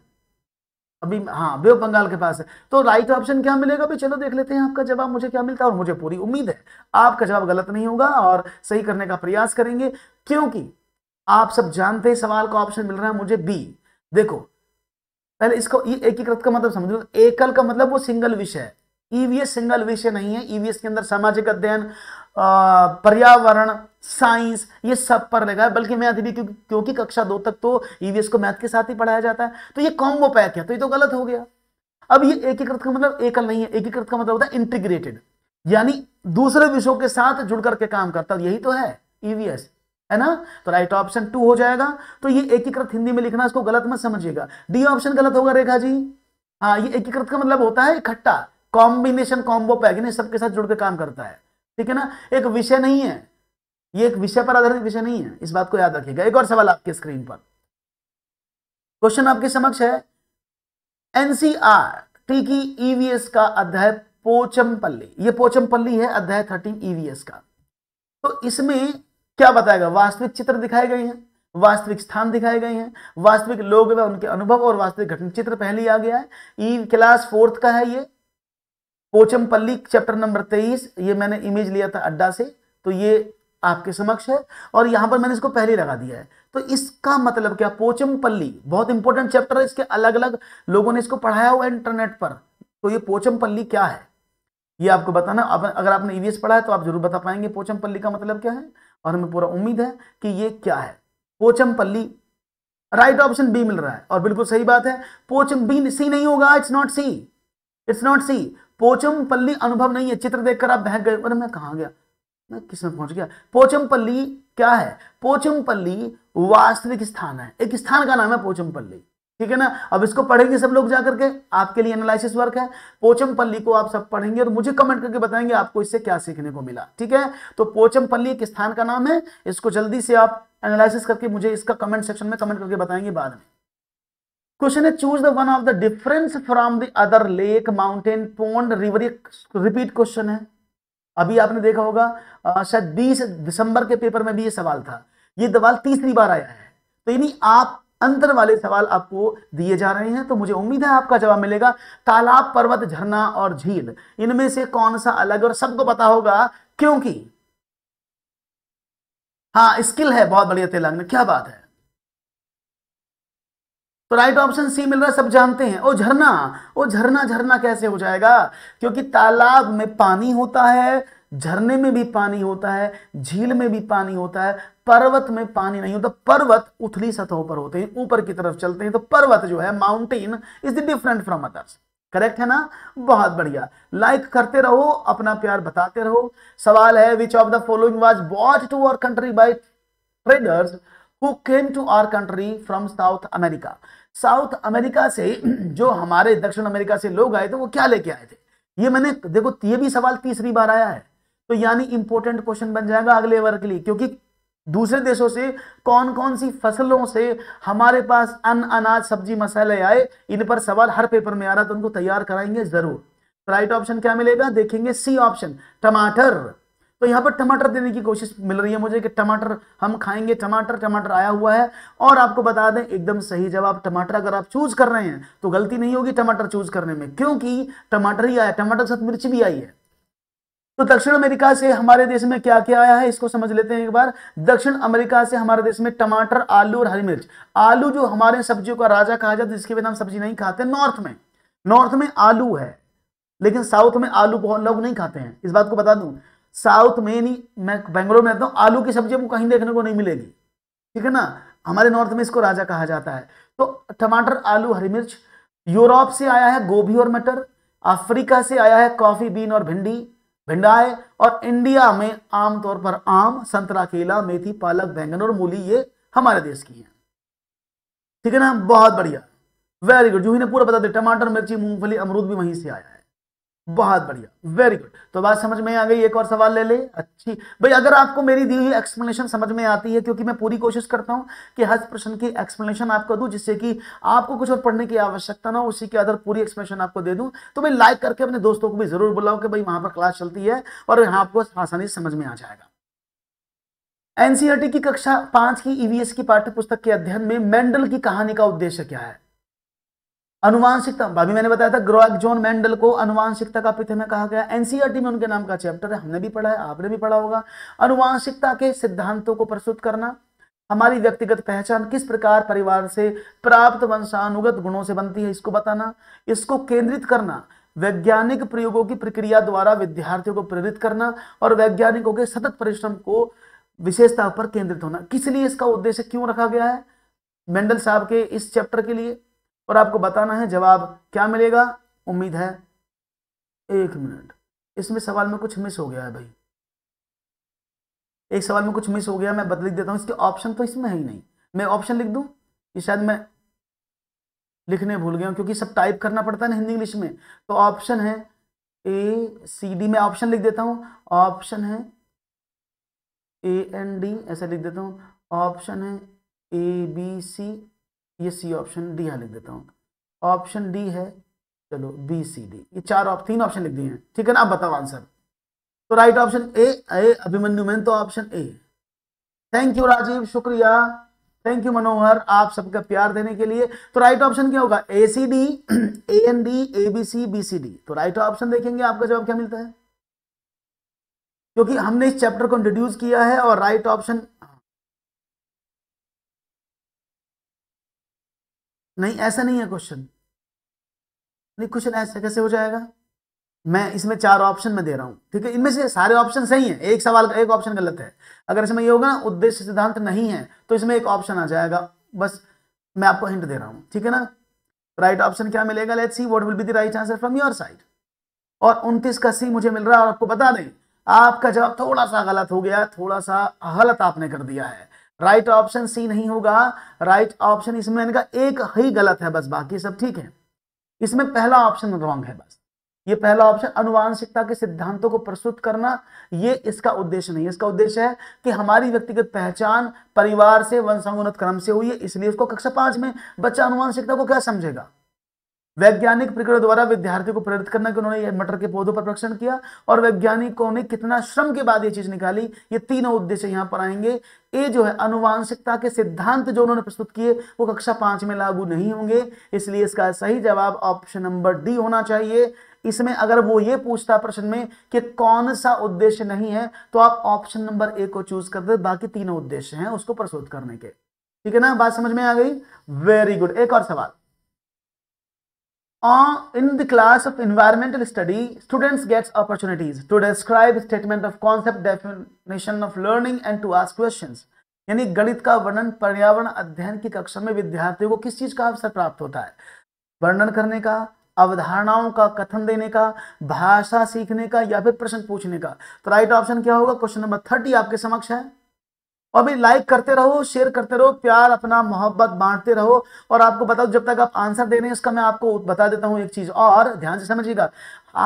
अभी हाँ बे ऑफ बंगाल के पास है तो राइट ऑप्शन क्या मिलेगा भी चलो देख लेते हैं आपका जवाब मुझे क्या मिलता है और मुझे पूरी उम्मीद है आपका जवाब गलत नहीं होगा और सही करने का प्रयास करेंगे क्योंकि आप सब जानते हैं सवाल का ऑप्शन मिल रहा है मुझे बी देखो पहले इसको एकीकृत का मतलब समझ लो एकल का मतलब वो सिंगल विषय है ईवीएस सिंगल विषय नहीं है ईवीएस e के अंदर सामाजिक अध्ययन पर्यावरण साइंस ये सब पर लगा है बल्कि मैथ भी क्योंकि क्योंकि कक्षा दो तक तो ईवीएस e को मैथ के साथ ही पढ़ाया जाता है तो ये कॉम्बो पैक है तो ये तो गलत हो गया अब ये एकीकृत का मतलब एकल नहीं है एकीकृत का मतलब होता है इंटीग्रेटेड यानी दूसरे विषयों के साथ जुड़ करके काम करता यही तो है ईवीएस e है ना तो राइट ऑप्शन टू हो जाएगा तो ये एकीकृत हिंदी में लिखना इसको गलत मत समझिएगा डी ऑप्शन गलत होगा रेखा जी हाँ ये एकीकृत का मतलब होता है इकट्ठा कॉम्बिनेशन कॉम्बो पैक सबके साथ जुड़ के काम करता है ठीक है ना एक विषय नहीं है ये एक विषय पर आधारित विषय नहीं है इस बात को याद रखिएगा एक और सवाल आपके स्क्रीन पर क्वेश्चन आपके समक्ष है एनसीआर टी की ईवीएस e का अध्याय पोचमपल्ली ये पोचमपल्ली है अध्याय थर्टीन ईवीएस e का तो इसमें क्या बताएगा वास्तविक चित्र दिखाए गए हैं वास्तविक स्थान दिखाए गए हैं वास्तविक लोग व उनके अनुभव और वास्तविक घटना चित्र पहले आ गया है ई क्लास फोर्थ का है ये पोचमपल्ली चैप्टर नंबर तेईस ये मैंने इमेज लिया था अड्डा से तो ये आपके समक्ष है और यहां पर मैंने इसको पहले लगा दिया है तो इसका मतलब क्या पोचमपल्ली बहुत इंपॉर्टेंट चैप्टर है इसके अलग अलग लोगों ने इसको पढ़ाया हुआ इंटरनेट पर तो ये पोचमपल्ली क्या है ये आपको बताना अगर आपने ईवीएस e पढ़ा है तो आप जरूर बता पाएंगे पोचमपल्ली का मतलब क्या है और हमें पूरा उम्मीद है कि ये क्या है पोचमपल्ली राइट ऑप्शन बी मिल रहा है और बिल्कुल सही बात है पोचम बी सी नहीं होगा it's not C it's not C Pochampally अनुभव नहीं है चित्र देखकर आप बहक गए अरे मैं कहा गया मैं किस में पहुंच गया पोचम पल्ली क्या है पोचम पल्ली वास्तविक स्थान है एक स्थान का नाम है पोचम पल्ली ठीक है ना अब इसको पढ़ेंगे सब लोग जाकर के आपके लिए एनालिसिस वर्क है पोचम पल्ली को आप सब पढ़ेंगे और मुझे कमेंट करके बताएंगे आपको इससे क्या सीखने को मिला ठीक है तो पोचम पल्ली एक स्थान का नाम है इसको जल्दी से आप एनालिसिस करके मुझे इसका कमेंट सेक्शन में कमेंट करके बताएंगे बाद में क्वेश्चन है choose the one of the difference from the other lake mountain pond river repeat question है अभी आपने देखा होगा शायद 20 दिसंबर के पेपर में भी ये सवाल था ये सवाल तीसरी बार आया है तो यानी आप अंतर वाले सवाल आपको दिए जा रहे हैं तो मुझे उम्मीद है आपका जवाब मिलेगा तालाब पर्वत झरना और झील इनमें से कौन सा अलग और सबको पता होगा क्योंकि हाँ स्किल है बहुत बढ़िया तेलंग क्या बात है तो राइट ऑप्शन सी मिल रहा है सब जानते हैं ओ झरना ओ झरना झरना कैसे हो जाएगा क्योंकि तालाब में पानी होता है झरने में भी पानी होता है झील में भी पानी होता है पर्वत में पानी नहीं होता पर्वत उथली सतहों पर होते हैं ऊपर की तरफ चलते हैं तो पर्वत जो है mountain is different from others correct है ना बहुत बढ़िया लाइक like करते रहो अपना प्यार बताते रहो सवाल है which of the following was bought to our country by traders who came to our country from South America South America से जो हमारे दक्षिण अमेरिका से लोग आए थे वो क्या लेके आए थे ये मैंने देखो ये भी सवाल तीसरी बार आया है तो यानी इंपॉर्टेंट क्वेश्चन बन जाएगा अगले वर्ग के लिए क्योंकि दूसरे देशों से कौन कौन सी फसलों से हमारे पास अन्न अनाज सब्जी मसाले आए इन पर सवाल हर पेपर में आ रहा तो उनको तैयार कराएंगे जरूर राइट ऑप्शन क्या मिलेगा देखेंगे सी ऑप्शन टमाटर तो यहां पर टमाटर देने की कोशिश मिल रही है मुझे कि टमाटर हम खाएंगे टमाटर टमाटर आया हुआ है और आपको बता दें एकदम सही जवाब टमाटर अगर आप चूज कर रहे हैं तो गलती नहीं होगी टमाटर चूज करने में क्योंकि टमाटर ही आया टमाटर के साथ मिर्च भी आई है तो दक्षिण अमेरिका से हमारे देश में क्या क्या आया है इसको समझ लेते हैं एक बार दक्षिण अमेरिका से हमारे देश में टमाटर आलू और हरी मिर्च आलू जो हमारे सब्जियों का राजा कहा जाता है जिसके बिना हम सब्जी नहीं खाते नॉर्थ में नॉर्थ में आलू है लेकिन साउथ में आलू बहुत लोग नहीं खाते हैं इस बात को बता दू साउथ में नहीं मैं बेंगलोर में रहता हूँ आलू की सब्जी हमको कहीं देखने को नहीं मिलेगी ठीक है ना हमारे नॉर्थ में इसको राजा कहा जाता है तो टमाटर आलू हरी मिर्च यूरोप से आया है गोभी और मटर अफ्रीका से आया है कॉफी बीन और भिंडी भिंडाए और इंडिया में आमतौर पर आम संतरा केला मेथी पालक बैंगन और मूली ये हमारे देश की है ठीक है ना बहुत बढ़िया वेरी गुड जूही ने पूरा बता दिया टमाटर मिर्ची मूंगफली अमरूद भी वहीं से आया है बहुत बढ़िया वेरी गुड तो बात समझ में आ गई एक और सवाल ले ले अच्छी भाई अगर आपको मेरी दी हुई एक्सप्लेनेशन समझ में आती है क्योंकि मैं पूरी कोशिश करता हूं कि हर प्रश्न की एक्सप्लेनेशन आपको दूं जिससे कि आपको कुछ और पढ़ने की आवश्यकता ना हो उसी के आधार पूरी एक्सप्लेनेशन आपको दे दूं तो भाई लाइक करके अपने दोस्तों को भी जरूर बुलाओ कि भाई वहां पर क्लास चलती है और यहाँ आपको आसानी से समझ में आ जाएगा एनसीईआरटी की कक्षा पांच की ईवीएस e की पाठ्य पुस्तक के अध्ययन में मेंडल की कहानी का उद्देश्य क्या है अनुवांशिकता अभी मैंने बताया था ग्रोक जोन मेंडल को अनुवांशिकता का पिथ में कहा गया एनसीआरटी में उनके नाम का चैप्टर है हमने भी पढ़ा है आपने भी पढ़ा होगा अनुवांशिकता के सिद्धांतों को प्रस्तुत करना हमारी व्यक्तिगत पहचान किस प्रकार परिवार से प्राप्त वंशानुगत गुणों से बनती है इसको बताना इसको केंद्रित करना वैज्ञानिक प्रयोगों की प्रक्रिया द्वारा विद्यार्थियों को प्रेरित करना और वैज्ञानिकों के सतत परिश्रम को विशेषता पर केंद्रित होना किस लिए इसका उद्देश्य क्यों रखा गया है मेंडल साहब के इस चैप्टर के लिए और आपको बताना है जवाब क्या मिलेगा उम्मीद है एक मिनट इसमें सवाल में कुछ मिस हो गया है भाई एक सवाल में कुछ मिस हो गया मैं बदल देता हूं इसके ऑप्शन तो इसमें है ही नहीं मैं ऑप्शन लिख दूँ शायद मैं लिखने भूल गया हूं क्योंकि सब टाइप करना पड़ता है ना हिंदी इंग्लिश में तो ऑप्शन है ए सी डी में ऑप्शन लिख देता हूं ऑप्शन है ए एन डी ऐसा लिख देता हूँ ऑप्शन है ए बी सी ये सी ऑप्शन डी यहाँ लिख देता हूँ ऑप्शन डी है चलो बी सी डी ये चार ऑप्शन तीन ऑप्शन लिख दिए हैं ठीक है ना आप बताओ आंसर तो right option A A Abhimanyu man तो option A thank you Rajiv शुक्रिया थैंक यू मनोहर आप सबका प्यार देने के लिए तो राइट ऑप्शन क्या होगा A C D A N D A B C B C D तो राइट ऑप्शन देखेंगे आपका जवाब क्या मिलता है क्योंकि हमने इस चैप्टर को इंट्रोड्यूस किया है और राइट ऑप्शन नहीं ऐसा नहीं है क्वेश्चन नहीं क्वेश्चन ऐसा कैसे हो जाएगा मैं इसमें चार ऑप्शन में दे रहा हूं ठीक है इनमें से सारे ऑप्शन सही हैं एक सवाल का एक ऑप्शन गलत है अगर इसमें ये होगा ना उद्देश्य सिद्धांत नहीं है तो इसमें एक ऑप्शन आ जाएगा बस मैं आपको हिंट दे रहा हूं ठीक है ना राइट ऑप्शन क्या मिलेगा let's see what will be the right answer from your side और उनतीस का सी मुझे मिल रहा है और आपको बता दें आपका जवाब थोड़ा सा गलत हो गया थोड़ा सा गलत आपने कर दिया है राइट ऑप्शन सी नहीं होगा राइट ऑप्शन इसमें इनका एक ही गलत है बस बाकी सब ठीक है इसमें पहला ऑप्शन रॉन्ग है बस ये पहला ऑप्शन अनुवांशिकता के सिद्धांतों को प्रस्तुत करना ये इसका उद्देश्य नहीं है इसका उद्देश्य है कि हमारी व्यक्तिगत पहचान परिवार से वंशानुगत क्रम से हुई है इसलिए उसको कक्षा पांच में बच्चा अनुवांशिकता को क्या समझेगा वैज्ञानिक प्रक्रिया द्वारा विद्यार्थियों को प्रेरित करना कि उन्होंने मटर के पौधों पर परीक्षण किया और वैज्ञानिकों ने कितना श्रम के बाद ये चीज निकाली ये तीनों उद्देश्य यहाँ पर आएंगे ये जो है अनुवांशिकता के सिद्धांत जो उन्होंने प्रस्तुत किए वो कक्षा पांच में लागू नहीं होंगे इसलिए इसका सही जवाब ऑप्शन नंबर डी होना चाहिए इसमें अगर वो ये पूछता प्रश्न में कि कौन सा उद्देश्य नहीं है तो आप ऑप्शन नंबर ए को चूज कर दे बाकी तीनों उद्देश्य हैं उसको प्रस्तुत करने के ठीक है ना बात समझ में आ गई वेरी गुड एक और सवाल Uh, in the class of environmental study, students gets opportunities to describe statement of concept, definition of learning and to ask questions. यानी गणित का वर्णन पर्यावरण अध्ययन की कक्षा में विद्यार्थियों को किस चीज का अवसर प्राप्त होता है वर्णन करने का अवधारणाओं का कथन देने का भाषा सीखने का या फिर प्रश्न पूछने का तो राइट ऑप्शन क्या होगा क्वेश्चन नंबर थर्टी आपके समक्ष है और भाई लाइक करते रहो शेयर करते रहो प्यार अपना मोहब्बत बांटते रहो और आपको बताओ जब तक आप आंसर दे रहे हैं उसका मैं आपको बता देता हूँ एक चीज़ और ध्यान से समझिएगा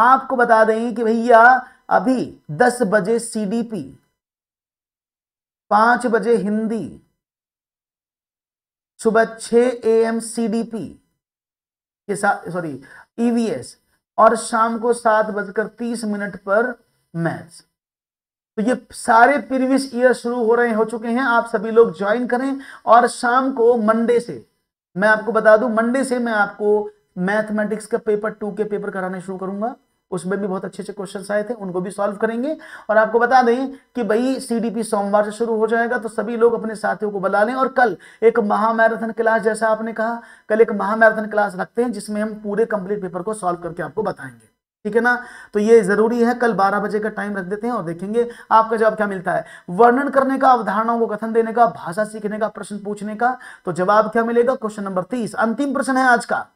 आपको बता दें कि भैया अभी 10 बजे सी डी पी पांच बजे हिंदी सुबह 6 एम सी डी पी के साथ सॉरी ईवीएस e और शाम को सात बजकर तीस मिनट पर मैथ्स तो ये सारे प्रीवियस ईयर शुरू हो रहे हो चुके हैं आप सभी लोग ज्वाइन करें और शाम को मंडे से मैं आपको बता दूं मंडे से मैं आपको मैथमेटिक्स का पेपर टू के पेपर कराने शुरू करूंगा उसमें भी बहुत अच्छे अच्छे क्वेश्चन आए थे उनको भी सॉल्व करेंगे और आपको बता दें कि भाई सीडीपी सोमवार से शुरू हो जाएगा तो सभी लोग अपने साथियों को बुला लें और कल एक महामैराथन क्लास जैसा आपने कहा कल एक महामैराथन क्लास रखते हैं जिसमें हम पूरे कंप्लीट पेपर को सॉल्व करके आपको बताएंगे ठीक है ना तो ये जरूरी है कल 12 बजे का टाइम रख देते हैं और देखेंगे आपका जवाब क्या मिलता है वर्णन करने का अवधारणाओं को कथन देने का भाषा सीखने का प्रश्न पूछने का तो जवाब क्या मिलेगा क्वेश्चन नंबर तीस अंतिम प्रश्न है आज का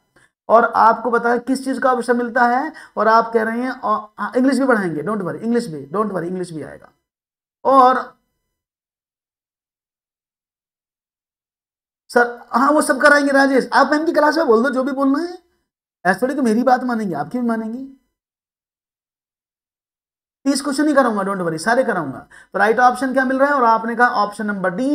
और आपको बताया किस चीज का अवसर मिलता है और आप कह रहे हैं इंग्लिश हाँ, भी पढ़ाएंगे डोंट वरी इंग्लिश भी डोंट वरी इंग्लिश भी आएगा और सर हाँ वो सब कराएंगे राजेश आप मैम की क्लास में बोल दो जो भी बोलना है ऐसा थोड़ी कि मेरी बात मानेंगे आपकी भी मानेंगी तीस क्वेश्चन ही कराऊंगा डोंट वरी सारे कराऊंगा तो राइट ऑप्शन क्या मिल रहा है और आपने कहा ऑप्शन नंबर डी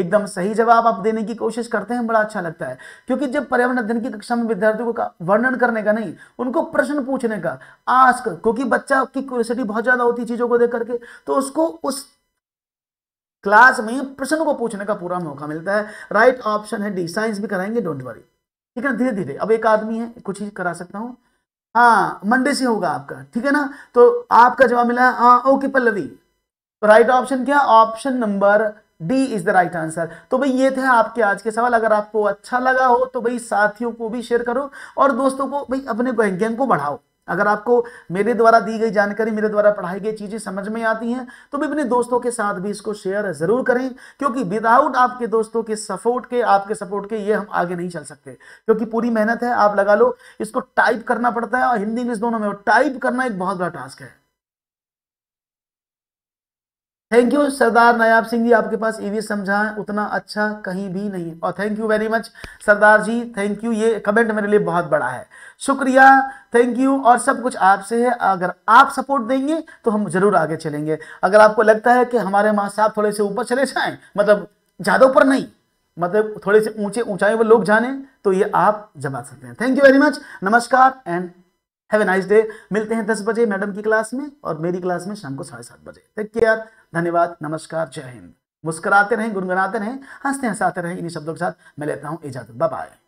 एकदम सही जवाब आप देने की कोशिश करते हैं बड़ा अच्छा लगता है क्योंकि जब पर्यावरण अध्ययन की कक्षा में विद्यार्थियों को वर्णन करने का नहीं उनको प्रश्न पूछने का आस्क क्योंकि बच्चा की क्यूरसिटी बहुत ज्यादा होती चीजों को देख करके तो उसको उस क्लास में प्रश्न को पूछने का पूरा मौका मिलता है राइट ऑप्शन है डी साइंस भी कराएंगे डोंट वरी ठीक है धीरे धीरे अब एक आदमी है कुछ ही करा सकता हूं हाँ मंडे से होगा आपका ठीक है ना तो आपका जवाब मिला हाँ ओके पल्लवी तो राइट ऑप्शन क्या option number D is the right answer तो भाई ये थे आपके आज के सवाल अगर आपको अच्छा लगा हो तो भाई साथियों को भी शेयर करो और दोस्तों को भाई अपने ज्ञान को बढ़ाओ अगर आपको मेरे द्वारा दी गई जानकारी मेरे द्वारा पढ़ाई गई चीज़ें समझ में आती हैं तो भी अपने दोस्तों के साथ भी इसको शेयर ज़रूर करें क्योंकि विदाउट आपके दोस्तों के सपोर्ट के आपके सपोर्ट के ये हम आगे नहीं चल सकते क्योंकि पूरी मेहनत है आप लगा लो इसको टाइप करना पड़ता है और हिंदी इंग्लिश दोनों में टाइप करना एक बहुत बड़ा टास्क है थैंक यू सरदार नायाब सिंह जी आपके पास ईवी समझाएं उतना अच्छा कहीं भी नहीं और thank you very much Sardar ji thank you ये कमेंट मेरे लिए बहुत बड़ा है शुक्रिया थैंक यू और सब कुछ आपसे है अगर आप सपोर्ट देंगे तो हम जरूर आगे चलेंगे अगर आपको लगता है कि हमारे माँ साहब थोड़े से ऊपर चले जाएं मतलब ज़्यादा ऊपर नहीं मतलब थोड़े से ऊंचे ऊंचाई पर लोग जाने तो ये आप जमा सकते हैं थैंक यू वेरी मच नमस्कार and have a nice day मिलते हैं दस बजे मैडम की क्लास में और मेरी क्लास में शाम को साढ़े सात बजे टेक केयर धन्यवाद नमस्कार जय हिंद मुस्कुराते रहें गुनगुनाते रहें हंसते हंसाते रहें इन्हीं शब्दों के साथ मैं लेता हूँ इजाजत बाय